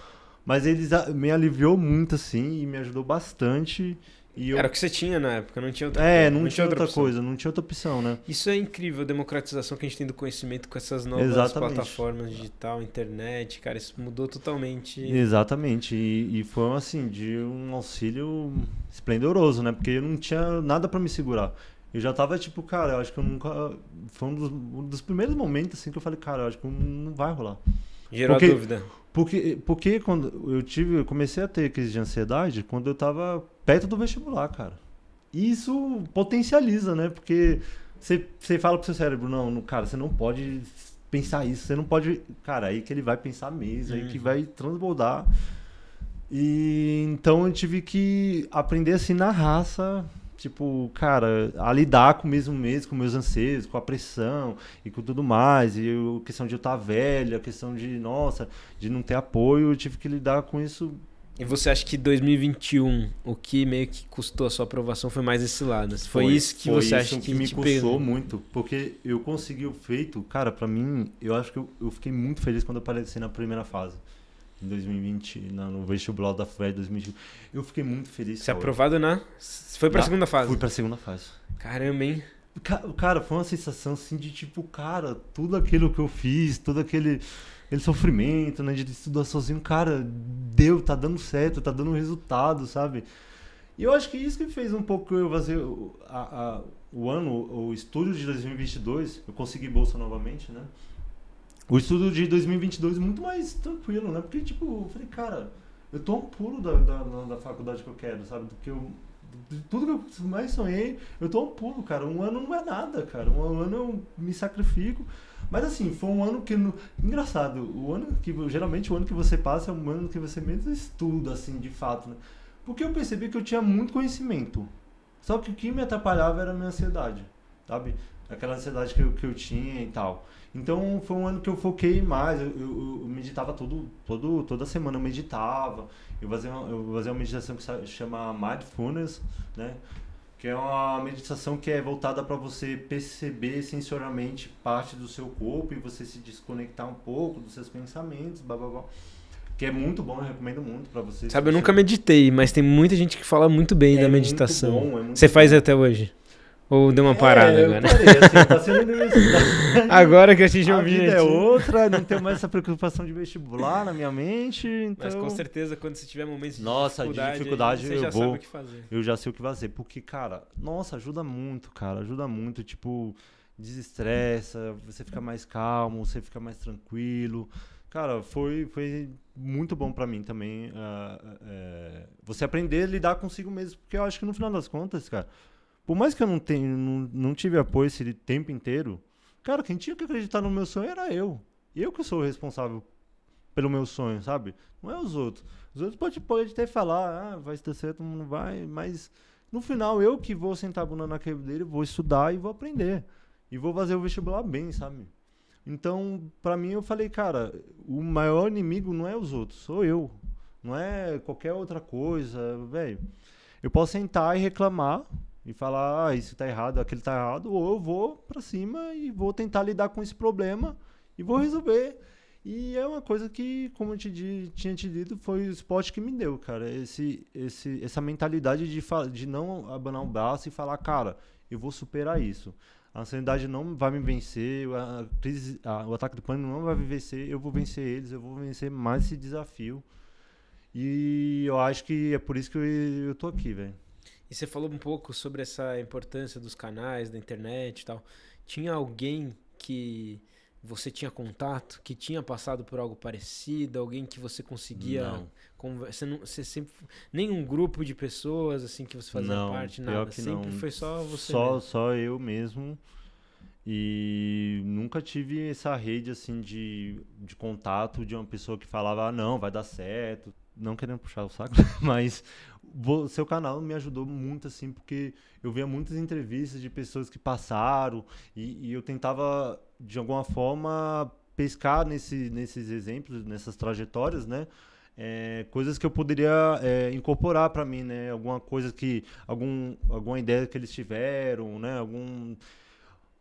Mas eles me aliviou muito assim e me ajudou bastante eu... Era o que você tinha na época, não tinha outra É, não, não tinha, tinha, outra, outra coisa, não tinha outra opção, né? Isso é incrível, a democratização que a gente tem do conhecimento com essas novas Exatamente. plataformas digital, internet, cara, isso mudou totalmente. Exatamente, e, e foi assim, de um auxílio esplendoroso, né? Porque eu não tinha nada para me segurar. Eu já tava tipo, cara, eu acho que eu nunca. Foi um dos, um dos primeiros momentos assim que eu falei, cara, eu acho que não vai rolar. Gerou Porque... dúvida. Porque, porque quando eu tive, eu comecei a ter crise de ansiedade quando eu estava perto do vestibular, cara. E isso potencializa, né? Porque você, você fala pro seu cérebro, não, não, cara, você não pode pensar isso, você não pode. Cara, aí que ele vai pensar mesmo, uhum. aí que uhum. vai transbordar. E então eu tive que aprender assim na raça tipo, cara, a lidar com o mesmo mês, com meus anseios, com a pressão e com tudo mais. E a questão de eu estar tá velho, a questão de, nossa, de não ter apoio, eu tive que lidar com isso. E você acha que 2021, o que meio que custou a sua aprovação foi mais esse lado? Foi, foi isso que foi você isso acha que, que me custou pegou? muito, porque eu consegui o feito, cara, para mim, eu acho que eu, eu fiquei muito feliz quando apareci na primeira fase em 2020, no vestibular da FUVEST 2020. Eu fiquei muito feliz. Você é aprovado na. Foi pra na, segunda fase? Fui pra segunda fase. Caramba, hein? Cara, foi uma sensação assim de tipo, cara, tudo aquilo que eu fiz, todo aquele, aquele sofrimento, né, de estudar sozinho, cara, deu, tá dando certo, tá dando resultado, sabe? E eu acho que isso que fez um pouco eu fazer a, a, o ano, o estúdio de 2022, eu consegui bolsa novamente, né? o estudo de 2022 é muito mais tranquilo, né? Porque, tipo, eu falei, cara, eu tô um pulo da, da, da faculdade que eu quero, sabe? Do que eu, de tudo que eu mais sonhei, eu tô um pulo, cara. Um ano não é nada, cara. Um ano eu me sacrifico. Mas, assim, foi um ano que. Engraçado, o ano que. Geralmente, o ano que você passa é um ano que você menos estuda, assim, de fato, né? Porque eu percebi que eu tinha muito conhecimento. Só que o que me atrapalhava era a minha ansiedade, sabe? aquela ansiedade que eu, que eu tinha e tal. Então foi um ano que eu foquei mais, eu, eu, eu meditava todo, todo, toda semana, eu meditava, eu fazia, uma, eu fazia uma meditação que se chama Mindfulness, né? Que é uma meditação que é voltada para você perceber sensorialmente parte do seu corpo e você se desconectar um pouco dos seus pensamentos, blá blá blá. Que é muito bom, eu recomendo muito para você Sabe, eu nunca meditei, mas tem muita gente que fala muito bem é da meditação. Muito bom, é muito você bom. faz até hoje? Ou deu uma é, parada é, agora? Parei, assim, passei tá na Agora que eu atingi A vida é outra, não tenho mais essa preocupação de vestibular na minha mente. Então... Mas com então certeza, quando você tiver momentos de nossa, dificuldade, de dificuldade eu já vou, sabe o que fazer. Eu já sei o que fazer. Porque, cara, nossa, ajuda muito, cara. Ajuda muito, tipo, desestressa, você fica mais calmo, você fica mais tranquilo. Cara, foi, foi muito bom para mim também uh, uh, uh, você aprender a lidar consigo mesmo. Porque eu acho que no final das contas, cara por mais que eu não, tenha, não, não tive apoio esse tempo inteiro, cara, quem tinha que acreditar no meu sonho era eu. Eu que sou o responsável pelo meu sonho, sabe? Não é os outros. Os outros podem pode até falar, ah, vai dar certo, não vai, mas no final eu que vou sentar a bunda na dele, vou estudar e vou aprender. E vou fazer o vestibular bem, sabe? Então, para mim, eu falei, cara, o maior inimigo não é os outros, sou eu. Não é qualquer outra coisa, velho. Eu posso sentar e reclamar, e falar, ah, isso tá errado, aquele tá errado, ou eu vou para cima e vou tentar lidar com esse problema e vou resolver. E é uma coisa que, como eu te, tinha te dito, foi o esporte que me deu, cara. Esse, esse, essa mentalidade de, de não abanar o braço e falar, cara, eu vou superar isso. A ansiedade não vai me vencer, a crise, a, o ataque do pânico não vai me vencer, eu vou vencer eles, eu vou vencer mais esse desafio. E eu acho que é por isso que eu, eu tô aqui, velho. E você falou um pouco sobre essa importância dos canais, da internet e tal. Tinha alguém que você tinha contato, que tinha passado por algo parecido, alguém que você conseguia conversar? não, você sempre nenhum grupo de pessoas assim que você fazia não, parte, nada, sempre foi só você. Só mesmo. só eu mesmo. E nunca tive essa rede assim de, de contato de uma pessoa que falava, ah, não, vai dar certo não querendo puxar o saco, mas o seu canal me ajudou muito, assim, porque eu via muitas entrevistas de pessoas que passaram e, e eu tentava, de alguma forma, pescar nesse, nesses exemplos, nessas trajetórias, né? É, coisas que eu poderia é, incorporar para mim, né? Alguma coisa que, algum, alguma ideia que eles tiveram, né? Algum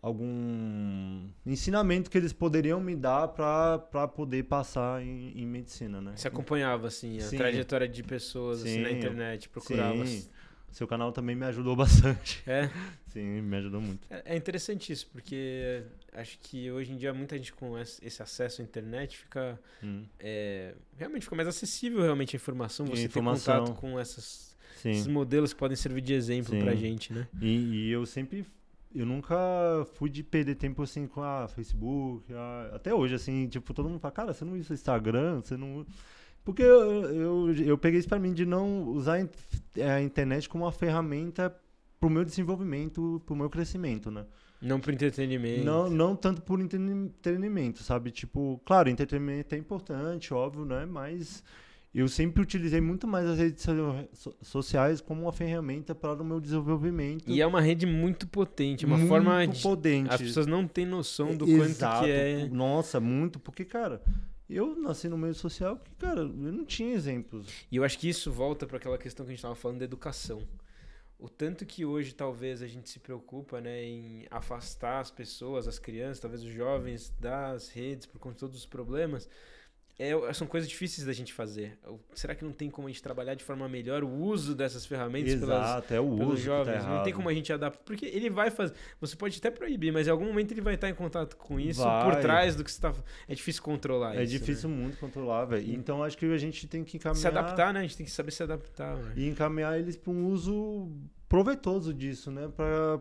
algum ensinamento que eles poderiam me dar para poder passar em, em, medicina, né? Você acompanhava, assim, a sim. trajetória de pessoas assim, na internet, procurava. Sim. Seu canal também me ajudou bastante. É? Sim, me ajudou muito. É, é interessante isso, porque acho que hoje em dia muita gente com esse acesso à internet fica... Hum. É, realmente fica mais acessível realmente a informação, você informação. ter contato com essas, esses modelos que podem servir de exemplo para pra gente, né? E, e eu sempre eu nunca fui de perder tempo assim com a Facebook, a... até hoje, assim, tipo, todo mundo fala, cara, você não usa Instagram, você não. Porque eu, eu, eu peguei isso pra mim de não usar é, a internet como uma ferramenta pro meu desenvolvimento, pro meu crescimento, né? Não por entretenimento. Não, não tanto por entretenimento, sabe? Tipo, claro, entretenimento é importante, óbvio, né? Mas eu sempre utilizei muito mais as redes sociais como uma ferramenta para o meu desenvolvimento. E é uma rede muito potente, uma muito forma de, potente. As pessoas não têm noção do Exato. quanto que é. Nossa, muito, porque cara, eu nasci no meio social que cara, eu não tinha exemplos. E eu acho que isso volta para aquela questão que a gente estava falando da educação. O tanto que hoje talvez a gente se preocupa, né, em afastar as pessoas, as crianças, talvez os jovens das redes por conta de todos os problemas é, são coisas difíceis da gente fazer. Será que não tem como a gente trabalhar de forma melhor o uso dessas ferramentas Exato, pelas, é o uso tá jovens? Tá não tem como a gente adaptar. Porque ele vai fazer. Você pode até proibir, mas em algum momento ele vai estar em contato com isso vai. por trás do que você está. É difícil controlar é isso. É difícil né? muito controlar, velho. Hum. Então acho que a gente tem que encaminhar. Se adaptar, né? A gente tem que saber se adaptar. Véio. Né? E encaminhar eles para um uso proveitoso disso, né?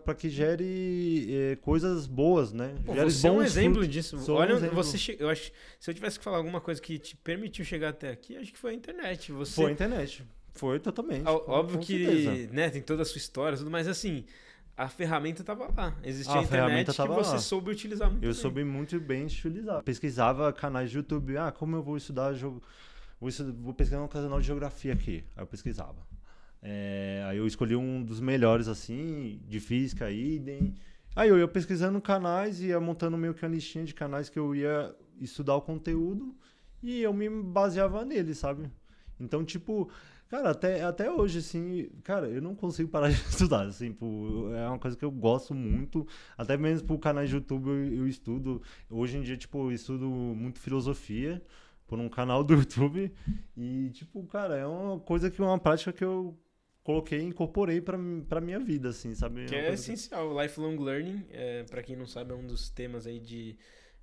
Para que gere é, coisas boas, né? Pô, gere você é um exemplo disso. Sou Olha, um exemplo. você che... eu acho, se eu tivesse que falar alguma coisa que te permitiu chegar até aqui, acho que foi a internet. Você... Foi a internet. Foi totalmente. Ó, óbvio que, né, tem toda a sua história, tudo, mas assim, a ferramenta estava lá. Existia a, a internet que você lá. soube utilizar muito Eu bem. soube muito bem utilizar. Pesquisava canais de YouTube. Ah, como eu vou estudar jogo... Vou, vou pesquisar um canal de geografia aqui. Aí eu pesquisava. É, aí eu escolhi um dos melhores, assim, de física, idem. Aí eu ia pesquisando canais, ia montando meio que uma listinha de canais que eu ia estudar o conteúdo e eu me baseava nele, sabe? Então, tipo, cara, até, até hoje, assim, cara, eu não consigo parar de estudar, assim, por, é uma coisa que eu gosto muito, até mesmo por canais de YouTube eu, eu estudo, hoje em dia, tipo, eu estudo muito filosofia, por um canal do YouTube. E, tipo, cara, é uma coisa que uma prática que eu coloquei, incorporei para para minha vida, assim, sabe? Que é, é essencial. Que... Lifelong learning, é, para quem não sabe, é um dos temas aí de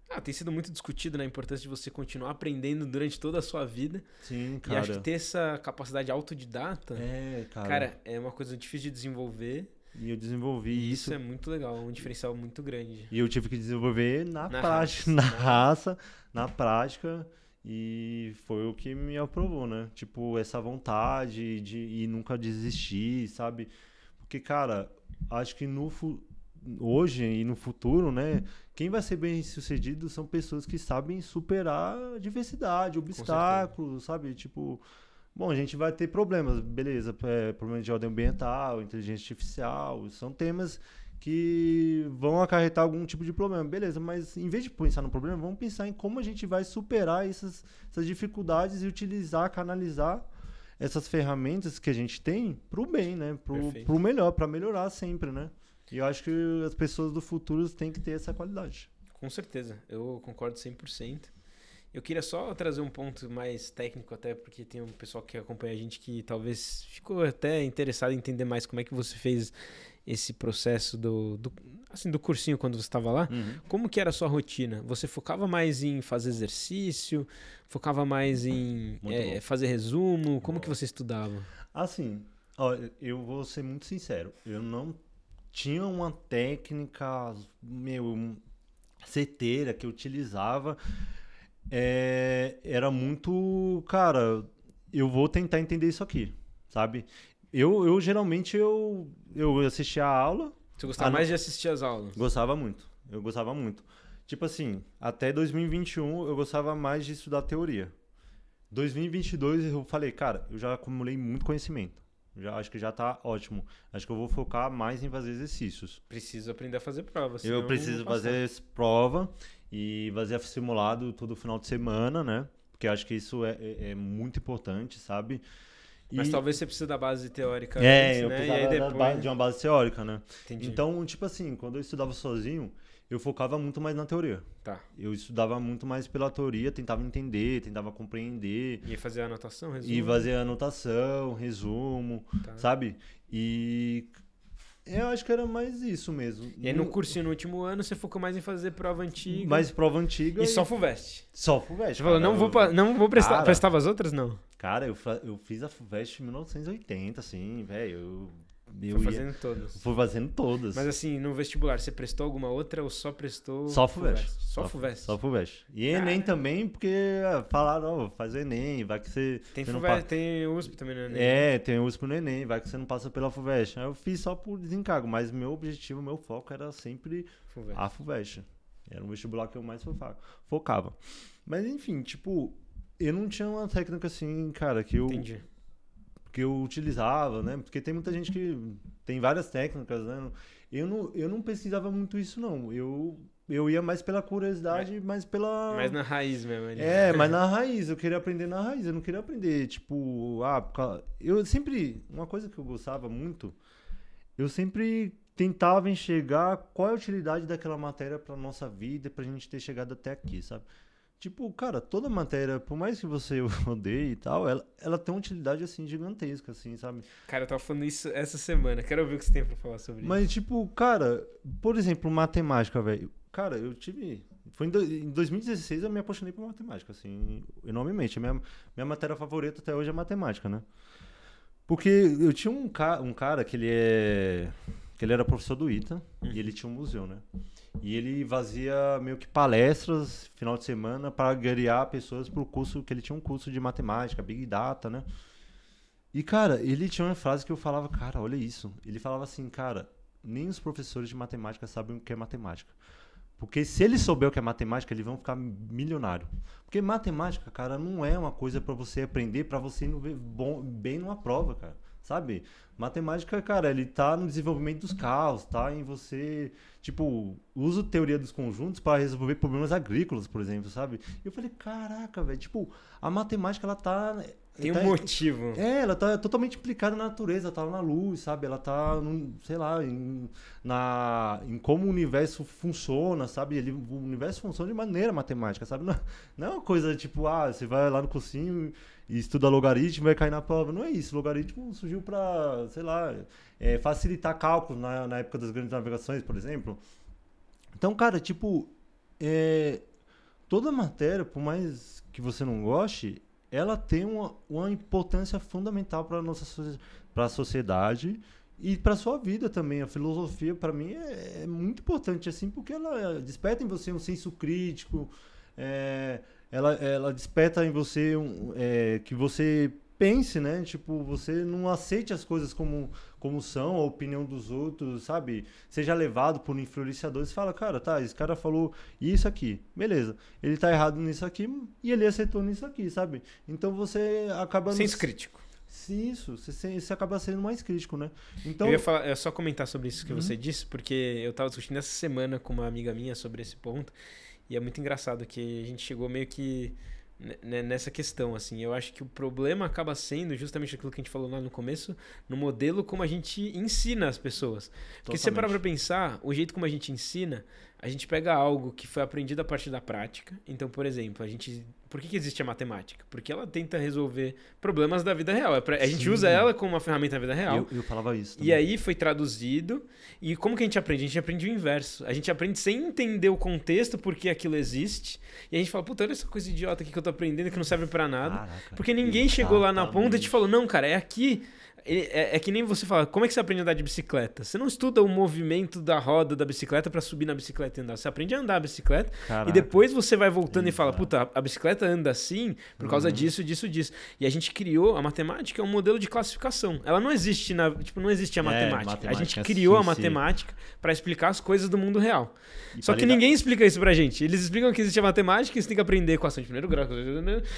ah, tem sido muito discutido né, a importância de você continuar aprendendo durante toda a sua vida. Sim, cara. E acho que ter essa capacidade autodidata, é, cara. cara, é uma coisa difícil de desenvolver. E eu desenvolvi isso. Isso é muito legal, é um diferencial muito grande. E eu tive que desenvolver na, na prática, raça. na raça, na prática. E foi o que me aprovou, né? Tipo, essa vontade de e nunca desistir, sabe? Porque, cara, acho que no hoje e no futuro, né? Quem vai ser bem sucedido são pessoas que sabem superar diversidade, obstáculos, sabe? Tipo, bom, a gente vai ter problemas, beleza, é, problemas de ordem ambiental, inteligência artificial, são temas que vão acarretar algum tipo de problema. Beleza, mas em vez de pensar no problema, vamos pensar em como a gente vai superar essas, essas dificuldades e utilizar, canalizar essas ferramentas que a gente tem para o bem, né? Para o melhor, para melhorar sempre, né? E eu acho que as pessoas do futuro têm que ter essa qualidade. Com certeza, eu concordo 100%. Eu queria só trazer um ponto mais técnico, até porque tem um pessoal que acompanha a gente que talvez ficou até interessado em entender mais como é que você fez esse processo do, do assim, do cursinho quando você estava lá, uhum. como que era a sua rotina? Você focava mais em fazer exercício? Focava mais em é, fazer resumo? Como bom. que você estudava? Assim, ó, eu vou ser muito sincero. Eu não tinha uma técnica, meu, certeira que eu utilizava. É, era muito, cara, eu vou tentar entender isso aqui, sabe? Eu, eu geralmente eu, eu assistia a aula. Você gostava a... Ah, mais de assistir as aulas? Gostava muito. Eu gostava muito. Tipo assim, até 2021 eu gostava mais de estudar teoria. 2022 eu falei, cara, eu já acumulei muito conhecimento. Já, acho que já tá ótimo. Acho que eu vou focar mais em fazer exercícios. Preciso aprender a fazer prova. Eu preciso eu fazer prova e fazer simulado todo final de semana, né? Porque acho que isso é, é, é muito importante, sabe? Mas talvez você precise da base teórica. É, antes, eu né? depois... da, de uma base teórica, né? Entendi. Então, tipo assim, quando eu estudava sozinho, eu focava muito mais na teoria. Tá. Eu estudava muito mais pela teoria, tentava entender, tentava compreender. E fazer anotação, resumo. E fazer anotação, resumo, tá. sabe? E eu acho que era mais isso mesmo. E aí no cursinho, no último ano, você focou mais em fazer prova antiga. Mais prova antiga. E, e... só FUVEST. Só FUVEST. Você falou, não vou, não vou prestar. Cara. Prestava as outras, não? Cara, eu, eu fiz a FUVEST em 1980, assim, velho. Eu, eu, fazendo ia, todas. Fui fazendo todas. Mas assim, no vestibular, você prestou alguma outra ou só prestou. Só FUVEST. FUVEST. Só, FUVEST. Só FUVEST. E Cara. Enem também, porque ah, falaram, oh, faz o Enem, vai que você. Tem, você FUVEST, tem USP também no Enem. É, né? tem USP no Enem, vai que você não passa pela FUVEST. Aí eu fiz só por desencargo, mas meu objetivo, meu foco era sempre FUVEST. a FUVEST. Era o vestibular que eu mais focava. Mas enfim, tipo, eu não tinha uma técnica assim, cara, que eu. Entendi. Que eu utilizava, né? Porque tem muita gente que tem várias técnicas, né? Eu não, eu não pesquisava muito isso, não. Eu eu ia mais pela curiosidade, é. mais pela. Mais na raiz mesmo. Ali. É, mas na raiz. Eu queria aprender na raiz. Eu não queria aprender, tipo, ah, eu sempre. Uma coisa que eu gostava muito, eu sempre tentava enxergar qual é a utilidade daquela matéria para nossa vida, para a gente ter chegado até aqui, sabe? Tipo, cara, toda matéria, por mais que você odeie e tal, ela, ela tem uma utilidade, assim, gigantesca, assim, sabe? Cara, eu tava falando isso essa semana. Quero ouvir o que você tem pra falar sobre Mas, isso. Mas, tipo, cara, por exemplo, matemática, velho. Cara, eu tive. Foi em, 2016 eu me apaixonei por matemática, assim, enormemente. minha, minha matéria favorita até hoje é matemática, né? Porque eu tinha um, ca... um cara que ele é. Porque ele era professor do ITA uhum. e ele tinha um museu, né? E ele fazia meio que palestras final de semana para garear pessoas pro curso, que ele tinha um curso de matemática, Big Data, né? E, cara, ele tinha uma frase que eu falava, cara, olha isso. Ele falava assim, cara, nem os professores de matemática sabem o que é matemática. Porque se eles souber o que é matemática, eles vão ficar milionário. Porque matemática, cara, não é uma coisa para você aprender, para você ir bom, bem numa prova, cara sabe? Matemática, cara, ele tá no desenvolvimento dos carros, tá em você, tipo, usa teoria dos conjuntos para resolver problemas agrícolas, por exemplo, sabe? E eu falei, caraca, velho, tipo, a matemática ela tá né, tem tá, um motivo. É, ela tá totalmente implicada na natureza, tá na luz, sabe? Ela tá, num, sei lá, em, na, em como o universo funciona, sabe? Ele, o universo funciona de maneira matemática, sabe? Não, é, não é uma coisa tipo, ah, você vai lá no cursinho e estuda logaritmo vai cair na prova. Não é isso. Logaritmo surgiu para, sei lá, é, facilitar cálculo na, na, época das grandes navegações, por exemplo. Então, cara, tipo, é, toda matéria, por mais que você não goste, ela tem uma, uma importância fundamental para nossa para a sociedade e para sua vida também. A filosofia, para mim, é, é, muito importante, assim, porque ela desperta em você um senso crítico. É, ela, ela desperta em você um, é, que você pense, né? Tipo, você não aceite as coisas como, como são, a opinião dos outros, sabe? Seja levado por influenciadores e fala, cara, tá, esse cara falou isso aqui, beleza. Ele tá errado nisso aqui e ele aceitou nisso aqui, sabe? Então você acaba... sem crítico. Sim, isso. Você, você acaba sendo mais crítico, né? Então... Eu ia falar, só comentar sobre isso que uhum. você disse, porque eu tava discutindo essa semana com uma amiga minha sobre esse ponto e é muito engraçado que a gente chegou meio que né, nessa questão, assim. Eu acho que o problema acaba sendo justamente aquilo que a gente falou lá no começo, no modelo como a gente ensina as pessoas. Totalmente. Porque se você parar pra pensar, o jeito como a gente ensina a gente pega algo que foi aprendido a partir da prática. Então, por exemplo, a gente. Por que, que existe a matemática? Porque ela tenta resolver problemas da vida real. É a gente Sim. usa ela como uma ferramenta da vida real. Eu, eu falava isso. Também. E aí foi traduzido. E como que a gente aprende? A gente aprende o inverso. A gente aprende sem entender o contexto porque aquilo existe. E a gente fala, puta, olha essa coisa idiota aqui que eu tô aprendendo que não serve para nada. Caraca, porque ninguém chegou lá na ponta e te falou, não, cara, é aqui. É, é, que nem você fala, como é que você aprende a andar de bicicleta? Você não estuda o movimento da roda da bicicleta para subir na bicicleta e andar. Você aprende a andar a bicicleta Caraca. e depois você vai voltando e fala, puta, a bicicleta anda assim por uhum. causa disso, disso, disso. E a gente criou a matemática, é um modelo de classificação. Ela não existe na, tipo, não existe a é, matemática. A gente é criou sim, a matemática para explicar as coisas do mundo real. E Só que lidar... ninguém explica isso pra gente. Eles explicam que existe a matemática e você tem que aprender equação de primeiro grau,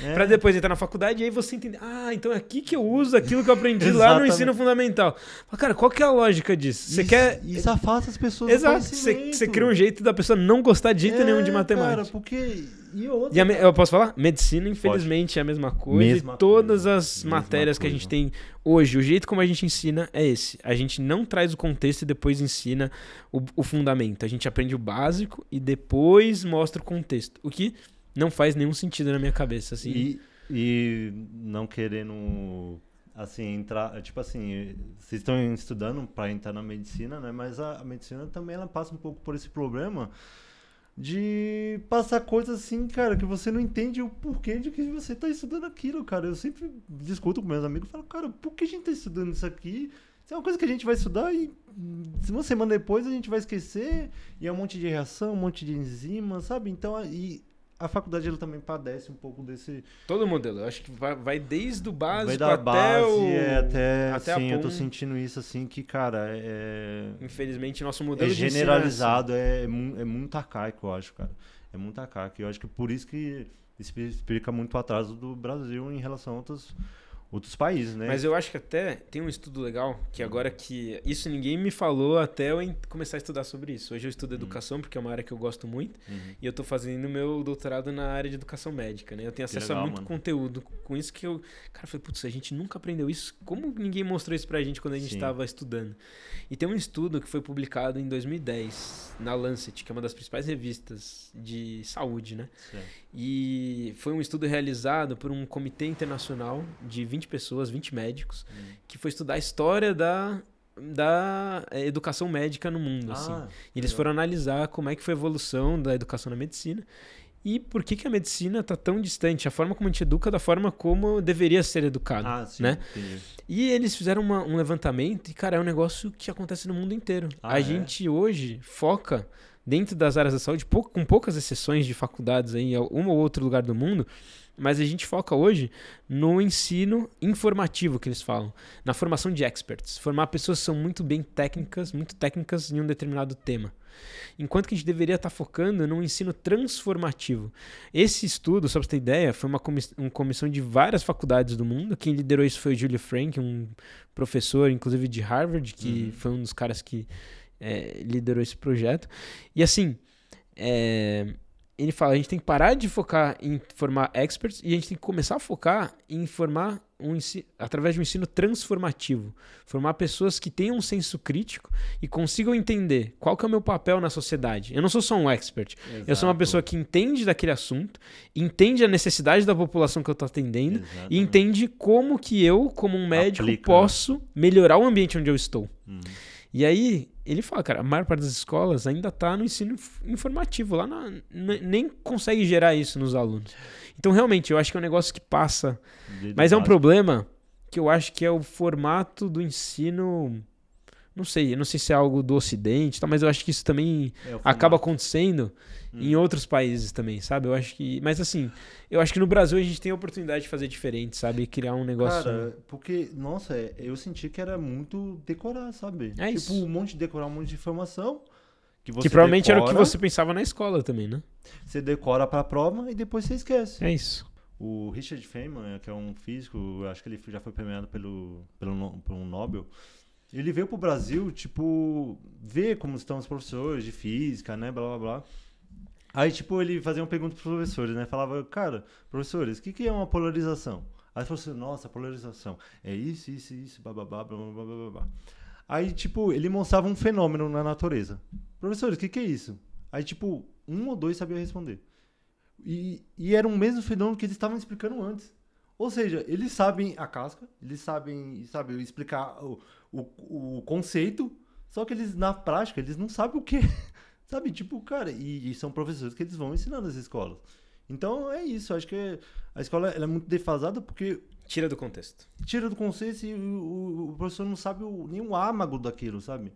é. para depois entrar na faculdade e aí você entender, ah, então é aqui que eu uso aquilo que eu aprendi lá no ensino fundamental. Mas, cara, qual que é a lógica disso? Você isso, quer. Isso afasta as pessoas Exato. Você, você cria um jeito da pessoa não gostar de jeito é, nenhum de é, matemática. Cara, porque. E outra. E a, eu posso falar? Medicina, infelizmente, Pode. é a mesma coisa. Mesma e todas coisa. as matérias coisa. que a gente tem hoje, o jeito como a gente ensina é esse. A gente não traz o contexto e depois ensina o, o fundamento. A gente aprende o básico e depois mostra o contexto. O que não faz nenhum sentido na minha cabeça, assim. E, e não querendo assim, entrar, tipo assim, vocês estão estudando para entrar na medicina, né? Mas a, a, medicina também ela passa um pouco por esse problema de passar coisas assim, cara, que você não entende o porquê de que você tá estudando aquilo, cara. Eu sempre discuto com meus amigos e falo, cara, por que a gente está estudando isso aqui? Isso é uma coisa que a gente vai estudar e uma semana depois a gente vai esquecer e é um monte de reação, um monte de enzima, sabe? Então, e a faculdade ela também padece um pouco desse. Todo modelo, eu acho que vai, vai desde o básico até base, o. É, até, até assim, eu tô sentindo isso assim que, cara, é. Infelizmente, nosso é modelo é assim. generalizado, é, é, é muito arcaico, eu acho, cara. É muito arcaico. Eu acho que por isso que explica muito o atraso do Brasil em relação a outras. Outros outros países, né? Mas eu acho que até tem um estudo legal que agora que isso ninguém me falou até eu começar a estudar sobre isso. Hoje eu estudo uhum. educação uhum. porque é uma área que eu gosto muito uhum. e eu estou fazendo meu doutorado na área de educação médica, né? Eu tenho acesso legal, a muito mano. conteúdo com isso que eu, cara, eu falei, putz, a gente nunca aprendeu isso. Como ninguém mostrou isso pra gente quando a gente estava estudando? E tem um estudo que foi publicado em 2010 na Lancet, que é uma das principais revistas de saúde, né? Certo. E foi um estudo realizado por um comitê internacional de 20 pessoas, 20 médicos, hum. que foi estudar a história da, da eh, educação médica no mundo. Ah, assim. E eles foram analisar como é que foi a evolução da educação na medicina e por que, que a medicina está tão distante, a forma como a gente educa da forma como deveria ser educado, ah, sim, né? E eles fizeram uma, um levantamento e, cara, é um negócio que acontece no mundo inteiro. Ah, a é? gente hoje foca dentro das áreas da saúde, com poucas exceções de faculdades aí, em um ou outro lugar do mundo, mas a gente foca hoje no ensino informativo que eles falam, na formação de experts, formar pessoas que são muito bem técnicas, muito técnicas em um determinado tema. Enquanto que a gente deveria estar tá focando no ensino transformativo. Esse estudo, só para você ter ideia, foi uma, comiss uma comissão de várias faculdades do mundo. Quem liderou isso foi o Julio Frank, um professor, inclusive de Harvard, que uhum. foi um dos caras que é, liderou esse projeto. E assim, é, ele fala: a gente tem que parar de focar em formar experts e a gente tem que começar a focar em formar um ensino, através de um ensino transformativo, formar pessoas que tenham um senso crítico e consigam entender qual que é o meu papel na sociedade. Eu não sou só um expert, Exato. eu sou uma pessoa que entende daquele assunto, entende a necessidade da população que eu estou atendendo Exatamente. e entende como que eu, como um médico, Aplica. Né? posso melhorar o ambiente onde eu estou. Hum. E aí, ele fala, cara, a maior parte das escolas ainda está no ensino informativo, lá na, nem consegue gerar isso nos alunos. Então, realmente, eu acho que é um negócio que passa. Mas é um problema que eu acho que é o formato do ensino não sei, não sei se é algo do Ocidente, tá, mas eu acho que isso também é, acaba acontecendo hum. em uhum. outros países também, sabe? Eu acho que, mas assim, eu acho que no Brasil a gente tem a oportunidade de fazer diferente, sabe? Criar um negócio. Cara, porque nossa, é, eu senti que era muito decorar, sabe? É tipo isso. um monte de decorar, um monte de informação. Que, que provavelmente decora, era o que você pensava na escola também, né? Você decora pra prova e depois você esquece. É isso. O Richard Feynman, que é um físico, acho que ele já foi premiado pelo, pelo, pelo Nobel, ele veio pro Brasil, tipo, ver como estão os professores de física, né? Blá blá blá. Aí, tipo, ele fazia uma pergunta pros professores, né? Falava, cara, professores, o que, que é uma polarização? Aí falou assim, nossa, polarização. É isso, isso, isso, blá blá, blá, blá, blá, blá. Aí, tipo, ele mostrava um fenômeno na natureza. Professores, o que, que é isso? Aí, tipo, um ou dois sabiam responder. E, e era o mesmo fenômeno que eles estavam explicando antes. Ou seja, eles sabem a casca, eles sabem, sabem explicar o, o, o conceito, só que eles, na prática, eles não sabem o que. Sabe? Tipo, cara, e, e, são professores que eles vão ensinando as escolas. Então é isso, acho que a escola é muito defasada porque. Tira do contexto. Tira do contexto e o, o professor não sabe o, nem o âmago daquilo, sabe?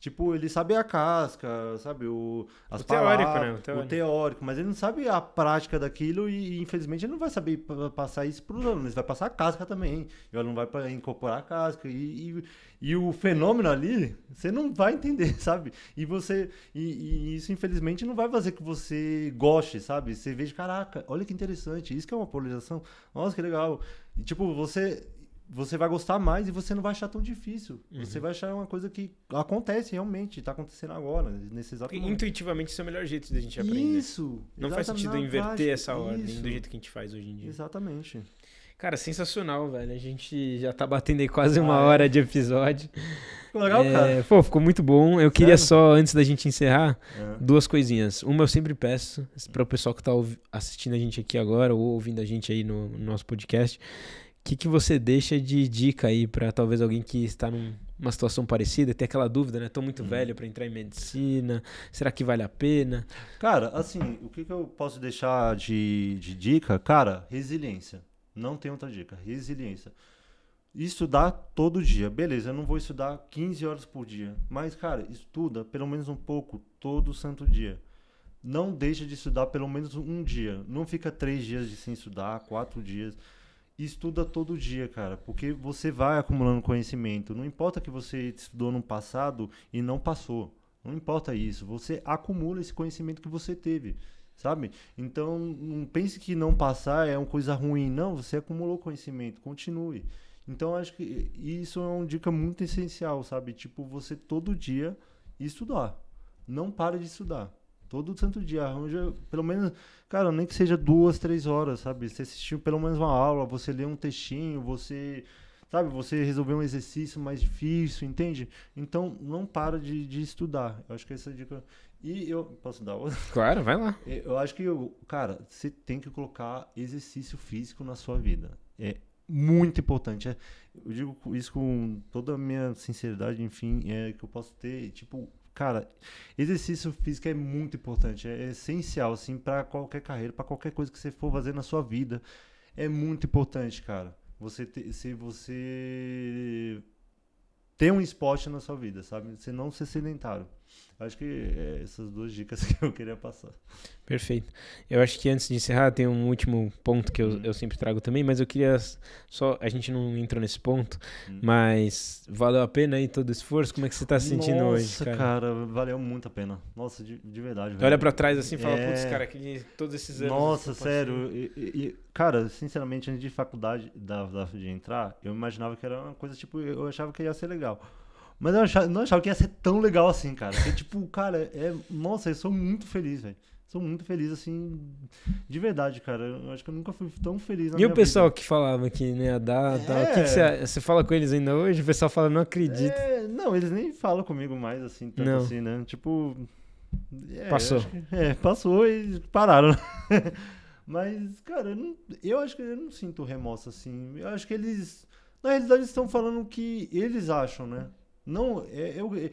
Tipo, ele sabe a casca, sabe o, as o palavras, teórico, né? o, teórico. o teórico, mas ele não sabe a prática daquilo e, infelizmente ele não vai saber passar isso para os alunos. Ele vai passar a casca também, e ela não vai incorporar a casca e, e, e, o fenômeno ali você não vai entender, sabe? E você e, e, isso infelizmente não vai fazer que você goste, sabe? Você veja, caraca, olha que interessante, isso que é uma polarização, nossa que legal. E, tipo, você você vai gostar mais e você não vai achar tão difícil. Uhum. Você vai achar uma coisa que acontece realmente, está acontecendo agora, nesse exato momento. Intuitivamente, isso é o melhor jeito de a gente aprender. Isso! Não faz sentido inverter essa ordem isso. do jeito que a gente faz hoje em dia. Exatamente. Cara, sensacional, velho. A gente já tá batendo aí quase uma ah, é. hora de episódio. Legal, é, cara. Pô, ficou muito bom. Eu queria só, antes da gente encerrar, é. duas coisinhas. Uma eu sempre peço para o pessoal que tá assistindo a gente aqui agora ou ouvindo a gente aí no, no nosso podcast, que, que você deixa de dica aí para talvez alguém que está numa uma situação parecida, tem aquela dúvida, né? Tô muito hum. velho para entrar em medicina, será que vale a pena? Cara, assim, o que, que eu posso deixar de, de dica? Cara, resiliência. Não tem outra dica, resiliência. Estudar todo dia, beleza, eu não vou estudar 15 horas por dia, mas, cara, estuda pelo menos um pouco todo santo dia. Não deixa de estudar pelo menos um dia. Não fica três dias de sem estudar, quatro dias estuda todo dia, cara, porque você vai acumulando conhecimento. Não importa que você estudou no passado e não passou. Não importa isso. Você acumula esse conhecimento que você teve, sabe? Então, não pense que não passar é uma coisa ruim. Não, você acumulou conhecimento. Continue. Então, acho que isso é uma dica muito essencial, sabe? Tipo, você todo dia estudar. Não para de estudar. Todo santo dia. Arranja, pelo menos, cara, nem que seja duas, três horas, sabe? Você assistiu pelo menos uma aula, você lê um textinho, você. Sabe, você resolver um exercício mais difícil, entende? Então, não para de, de estudar. Eu acho que essa é dica. E eu. Posso dar outra? Claro, vai lá. Eu acho que, cara, você tem que colocar exercício físico na sua vida. É muito importante. É, eu digo isso com toda a minha sinceridade, enfim, é que eu posso ter. Tipo, Cara, exercício físico é muito importante, é essencial assim para qualquer carreira, para qualquer coisa que você for fazer na sua vida. É muito importante, cara. Você te, se você tem um esporte na sua vida, sabe? Você não ser sedentário. Acho que é essas duas dicas que eu queria passar. Perfeito. Eu acho que antes de encerrar, tem um último ponto que eu, uhum. eu sempre trago também, mas eu queria só. A gente não entrou nesse ponto, uhum. mas valeu a pena aí todo o esforço? Como é que você está se sentindo Nossa, hoje? Cara? cara, valeu muito a pena. Nossa, de, de verdade. Olha para trás assim e fala, é... putz, cara, que todos esses anos. Nossa, sério. E, e, cara, sinceramente, antes de faculdade da, da, de entrar, eu imaginava que era uma coisa tipo. Eu achava que ia ser legal. Mas eu achava, não achava que ia ser tão legal assim, cara. Porque, tipo, cara, é. Nossa, eu sou muito feliz, velho. Sou muito feliz, assim, de verdade, cara. Eu acho que eu nunca fui tão feliz na E o pessoal vida. que falava que não a dar, é... tal. O que, você, você fala com eles ainda hoje? O pessoal fala, não acredito. É... Não, eles nem falam comigo mais, assim, tanto não. assim, né? Tipo. É, passou. Que, é, passou e pararam. Mas, cara, eu, não, eu acho que eu não sinto remorso, assim. Eu acho que eles. Na realidade, eles estão falando o que eles acham, né? Não, é, eu, é,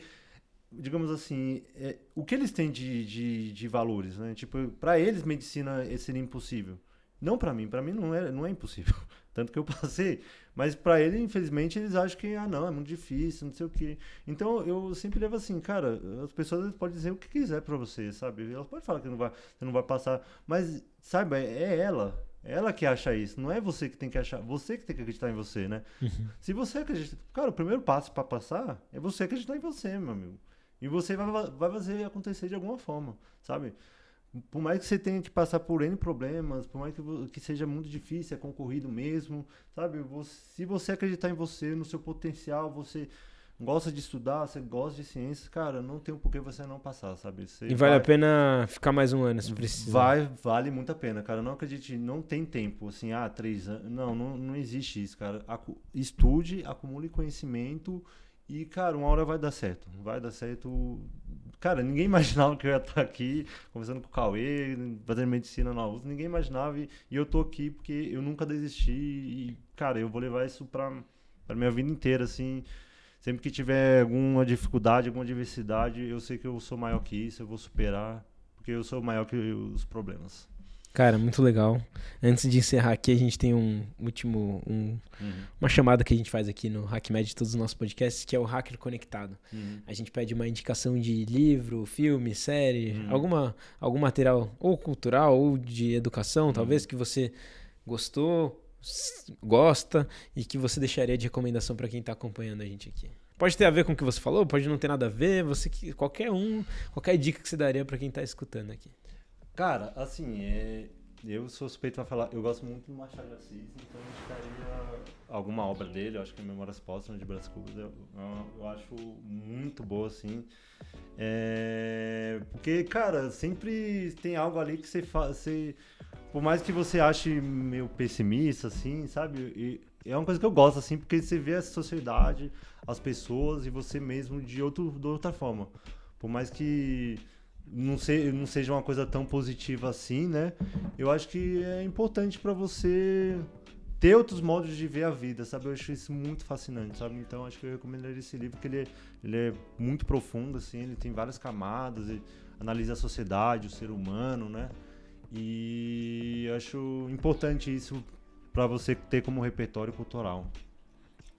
digamos assim, é, o que eles têm de, de, de valores, né? Tipo, para eles medicina eh, seria impossível. Não para mim, para mim não é, não é impossível. Tanto que eu passei, mas para ele, infelizmente, eles acham que ah, não, é muito difícil, não sei o quê. Então, eu sempre levo assim, cara, as pessoas podem dizer o que quiser para você, sabe? Elas podem falar que não vai, você não vai passar, mas saiba, é, é ela, ela que acha isso, não é você que tem que achar, você que tem que acreditar em você, né? Uhum. Se você acredita. Cara, o primeiro passo para passar é você acreditar em você, meu amigo. E você vai, vai fazer acontecer de alguma forma, sabe? Por mais que você tenha que passar por N problemas, por mais que, que seja muito difícil, é concorrido mesmo, sabe? Você, se você acreditar em você, no seu potencial, você gosta de estudar, você gosta de ciências, cara, não tem um por que você não passar, sabe? Você e vale a pena ficar mais um ano se precisar. Vai, vale muito a pena, cara. Não acredite, não tem tempo, assim, ah, três anos. Não, não, não existe isso, cara. Acu... Estude, acumule conhecimento e, cara, uma hora vai dar certo. Vai dar certo. Cara, ninguém imaginava que eu ia estar aqui conversando com o Cauê, fazendo medicina na USP. Ninguém imaginava. E, e eu tô aqui porque eu nunca desisti. E, cara, eu vou levar isso pra, pra minha vida inteira, assim. Sempre que tiver alguma dificuldade, alguma diversidade, eu sei que eu sou maior que isso, eu vou superar, porque eu sou maior que os problemas. Cara, muito legal. Antes de encerrar aqui, a gente tem um último. Um, uhum. Uma chamada que a gente faz aqui no HackMed de todos os nossos podcasts, que é o Hacker Conectado. Uhum. A gente pede uma indicação de livro, filme, série, uhum. alguma, algum material ou cultural ou de educação, talvez, uhum. que você gostou gosta e que você deixaria de recomendação para quem está acompanhando a gente aqui? Pode ter a ver com o que você falou, pode não ter nada a ver, você qualquer um, qualquer dica que você daria para quem está escutando aqui. Cara, assim, é, eu sou suspeito a falar, eu gosto muito do Machado de Assis, então eu indicaria alguma obra dele, eu acho que é Memórias Póstumas de Brás Cubas, eu, eu, acho muito boa, assim, é, porque, cara, sempre tem algo ali que você faz, você por mais que você ache meio pessimista, assim, sabe? E é uma coisa que eu gosto, assim, porque você vê a sociedade, as pessoas e você mesmo de, outro, de outra forma. Por mais que não, se, não seja uma coisa tão positiva assim, né? Eu acho que é importante para você ter outros modos de ver a vida, sabe? Eu acho isso muito fascinante, sabe? Então acho que eu recomendaria esse livro, porque ele é, ele é muito profundo, assim, ele tem várias camadas, analisa a sociedade, o ser humano, né? E acho importante isso para você ter como repertório cultural.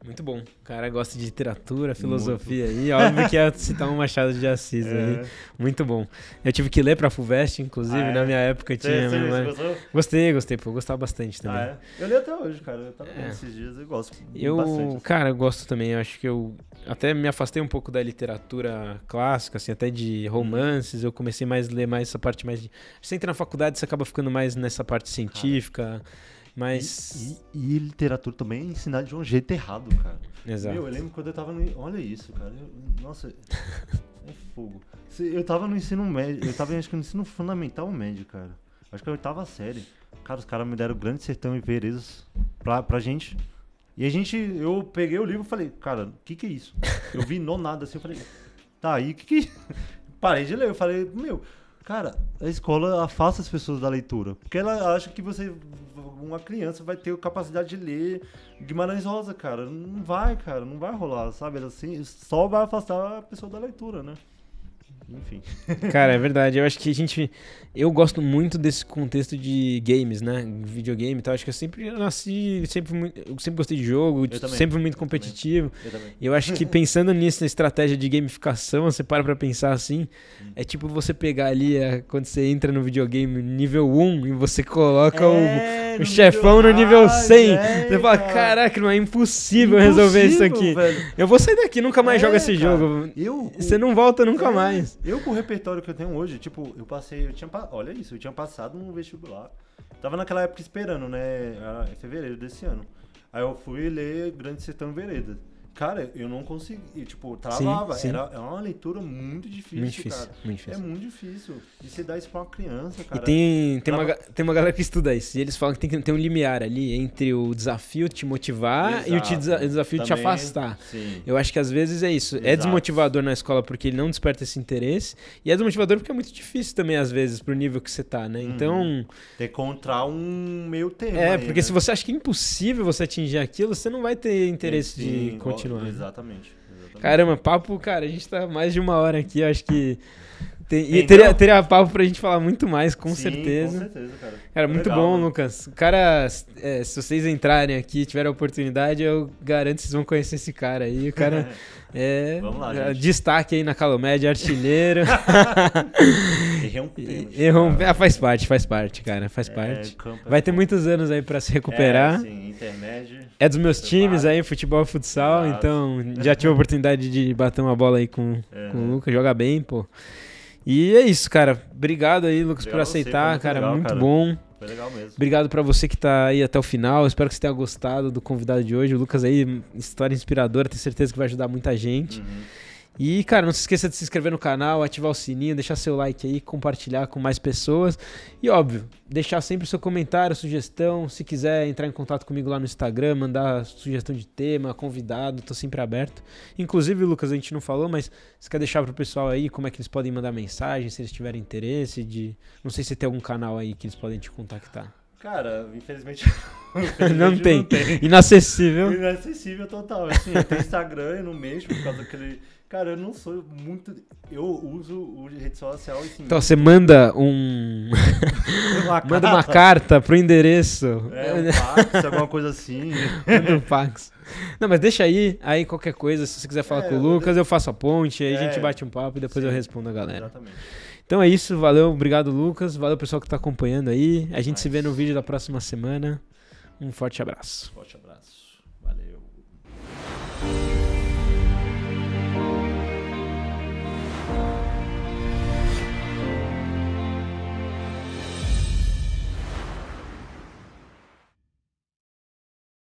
Muito bom. O cara gosta de literatura, filosofia aí. Óbvio que ia é citar um Machado de Assis é. aí. Muito bom. Eu tive que ler pra FUVEST, inclusive, ah, é. na minha época tinha. Você, minha né? você gostei, gostei, pô. gostava bastante também. Ah, é. Eu li até hoje, cara. Eu tava é. esses dias e gosto. Eu, bastante, assim. cara, eu gosto também. Eu acho que eu até me afastei um pouco da literatura clássica, assim, até de uhum. romances. Eu comecei mais a ler mais essa parte mais de. Você entra na faculdade, você acaba ficando mais nessa parte científica. Cara mas. E, e, e, literatura também é ensinada de um jeito errado, cara. Exato. Meu, eu lembro quando eu tava no. Olha isso, cara. Eu, nossa. é fogo. Eu tava no ensino médio. Eu tava acho que no ensino fundamental médio, cara. Acho que eu é tava série. Cara, os caras me deram Grande Sertão e Verezas pra, pra gente. E a gente, eu peguei o livro e falei, cara, o que que é isso? Eu vi no nada assim, eu falei, tá aí, que que. Parei de ler, eu falei, meu, Cara, a escola afasta as pessoas da leitura. Porque ela acha que você. Uma criança vai ter capacidade de ler Guimarães Rosa, cara. Não vai, cara. Não vai rolar, sabe? Assim, só vai afastar a pessoa da leitura, né? Enfim. Cara, é verdade. Eu acho que a gente. Eu gosto muito desse contexto de games, né? Videogame e tal. Acho que eu sempre nasci, sempre, eu sempre gostei de jogo, sempre muito competitivo. Eu também. E eu acho que pensando nisso, na estratégia de gamificação, você para pra pensar assim. Hum. É tipo você pegar ali, é, quando você entra no videogame nível 1 e você coloca é, o, o chefão no nível 100. Ah, é, você fala, cara. caraca, não é impossível, impossível resolver isso aqui. Velho. Eu vou sair daqui, nunca mais é, jogo esse cara. jogo. Eu, você não volta nunca é, mais eu com o repertório que eu tenho hoje, tipo, eu passei, eu tinha, olha isso, eu tinha passado no vestibular. Tava naquela época esperando, né? Era fevereiro desse ano. Aí eu fui ler Grande Sertão Veredas. Cara, eu não consegui. Tipo, travava. Sim, sim. Era, era é uma leitura muito difícil, muito difícil, cara. Muito difícil. É muito difícil. E você dá isso pra uma criança, cara. E tem, tem, uma, tem uma galera que estuda isso. E eles falam que tem que ter um limiar ali entre o desafio te motivar Exato. e o, te desafio Também, te afastar. Sim. Eu acho que às vezes é isso. É Exato. É desmotivador na escola porque ele não desperta esse interesse. E é desmotivador porque é muito difícil também, às vezes, pro nível que você tá, né? Uhum. Então. Uhum. Ter encontrar um meio termo. É, aí, porque né? se você acha que é impossível você atingir aquilo, você não vai ter interesse sim, de continuar né? Exatamente, exatamente. Caramba, papo, cara, a gente tá mais de uma hora aqui, acho que tem, e teria, teria papo pra gente falar muito mais, com sim, certeza. Com certeza, cara. Cara, muito legal, bom, né? Lucas. Cara, é, se vocês entrarem aqui tiverem a oportunidade, eu garanto que vocês vão conhecer esse cara aí. O cara é, lá, é destaque aí na Calomédia, artilheiro. Errei um Errou um... Ah, faz parte, faz parte, cara. Faz é, parte. É Vai ter muitos anos aí pra se recuperar. É, sim, intermédio. É dos meus times aí, futebol e futsal. Então, já tive a oportunidade de bater uma bola aí com, é. com o Lucas, joga bem, pô. E é isso, cara. Obrigado aí, Lucas, Obrigado por aceitar, você, cara. Legal, muito cara. bom. Foi legal mesmo. Obrigado para você que tá aí até o final. Espero que você tenha gostado do convidado de hoje. O Lucas aí, história inspiradora, tenho certeza que vai ajudar muita gente. Uhum. E, cara, não se esqueça de se inscrever no canal, ativar o sininho, deixar seu like aí, compartilhar com mais pessoas. E, óbvio, deixar sempre seu comentário, sugestão. Se quiser entrar em contato comigo lá no Instagram, mandar sugestão de tema, convidado, tô sempre aberto. Inclusive, Lucas, a gente não falou, mas você quer deixar pro pessoal aí como é que eles podem mandar mensagem, se eles tiverem interesse de. Não sei se tem algum canal aí que eles podem te contactar. Cara, infelizmente, não, tem. não tem. Inacessível. Inacessível total. Assim, eu tenho Instagram, e não mexo por causa daquele. Cara, eu não sou muito. Eu uso o rede social assim. Então você manda um. uma manda uma carta pro endereço. É, um fax, alguma coisa assim. Manda um fax. Não, mas deixa aí, aí qualquer coisa, se você quiser falar é, com o Lucas, eu faço a ponte, aí é, a gente é. bate um papo e depois sim, eu respondo a galera. Exatamente. Então é isso, valeu, obrigado Lucas, valeu pessoal que está acompanhando aí. A é gente nice. se vê no vídeo da próxima semana. Um forte abraço. Forte abraço.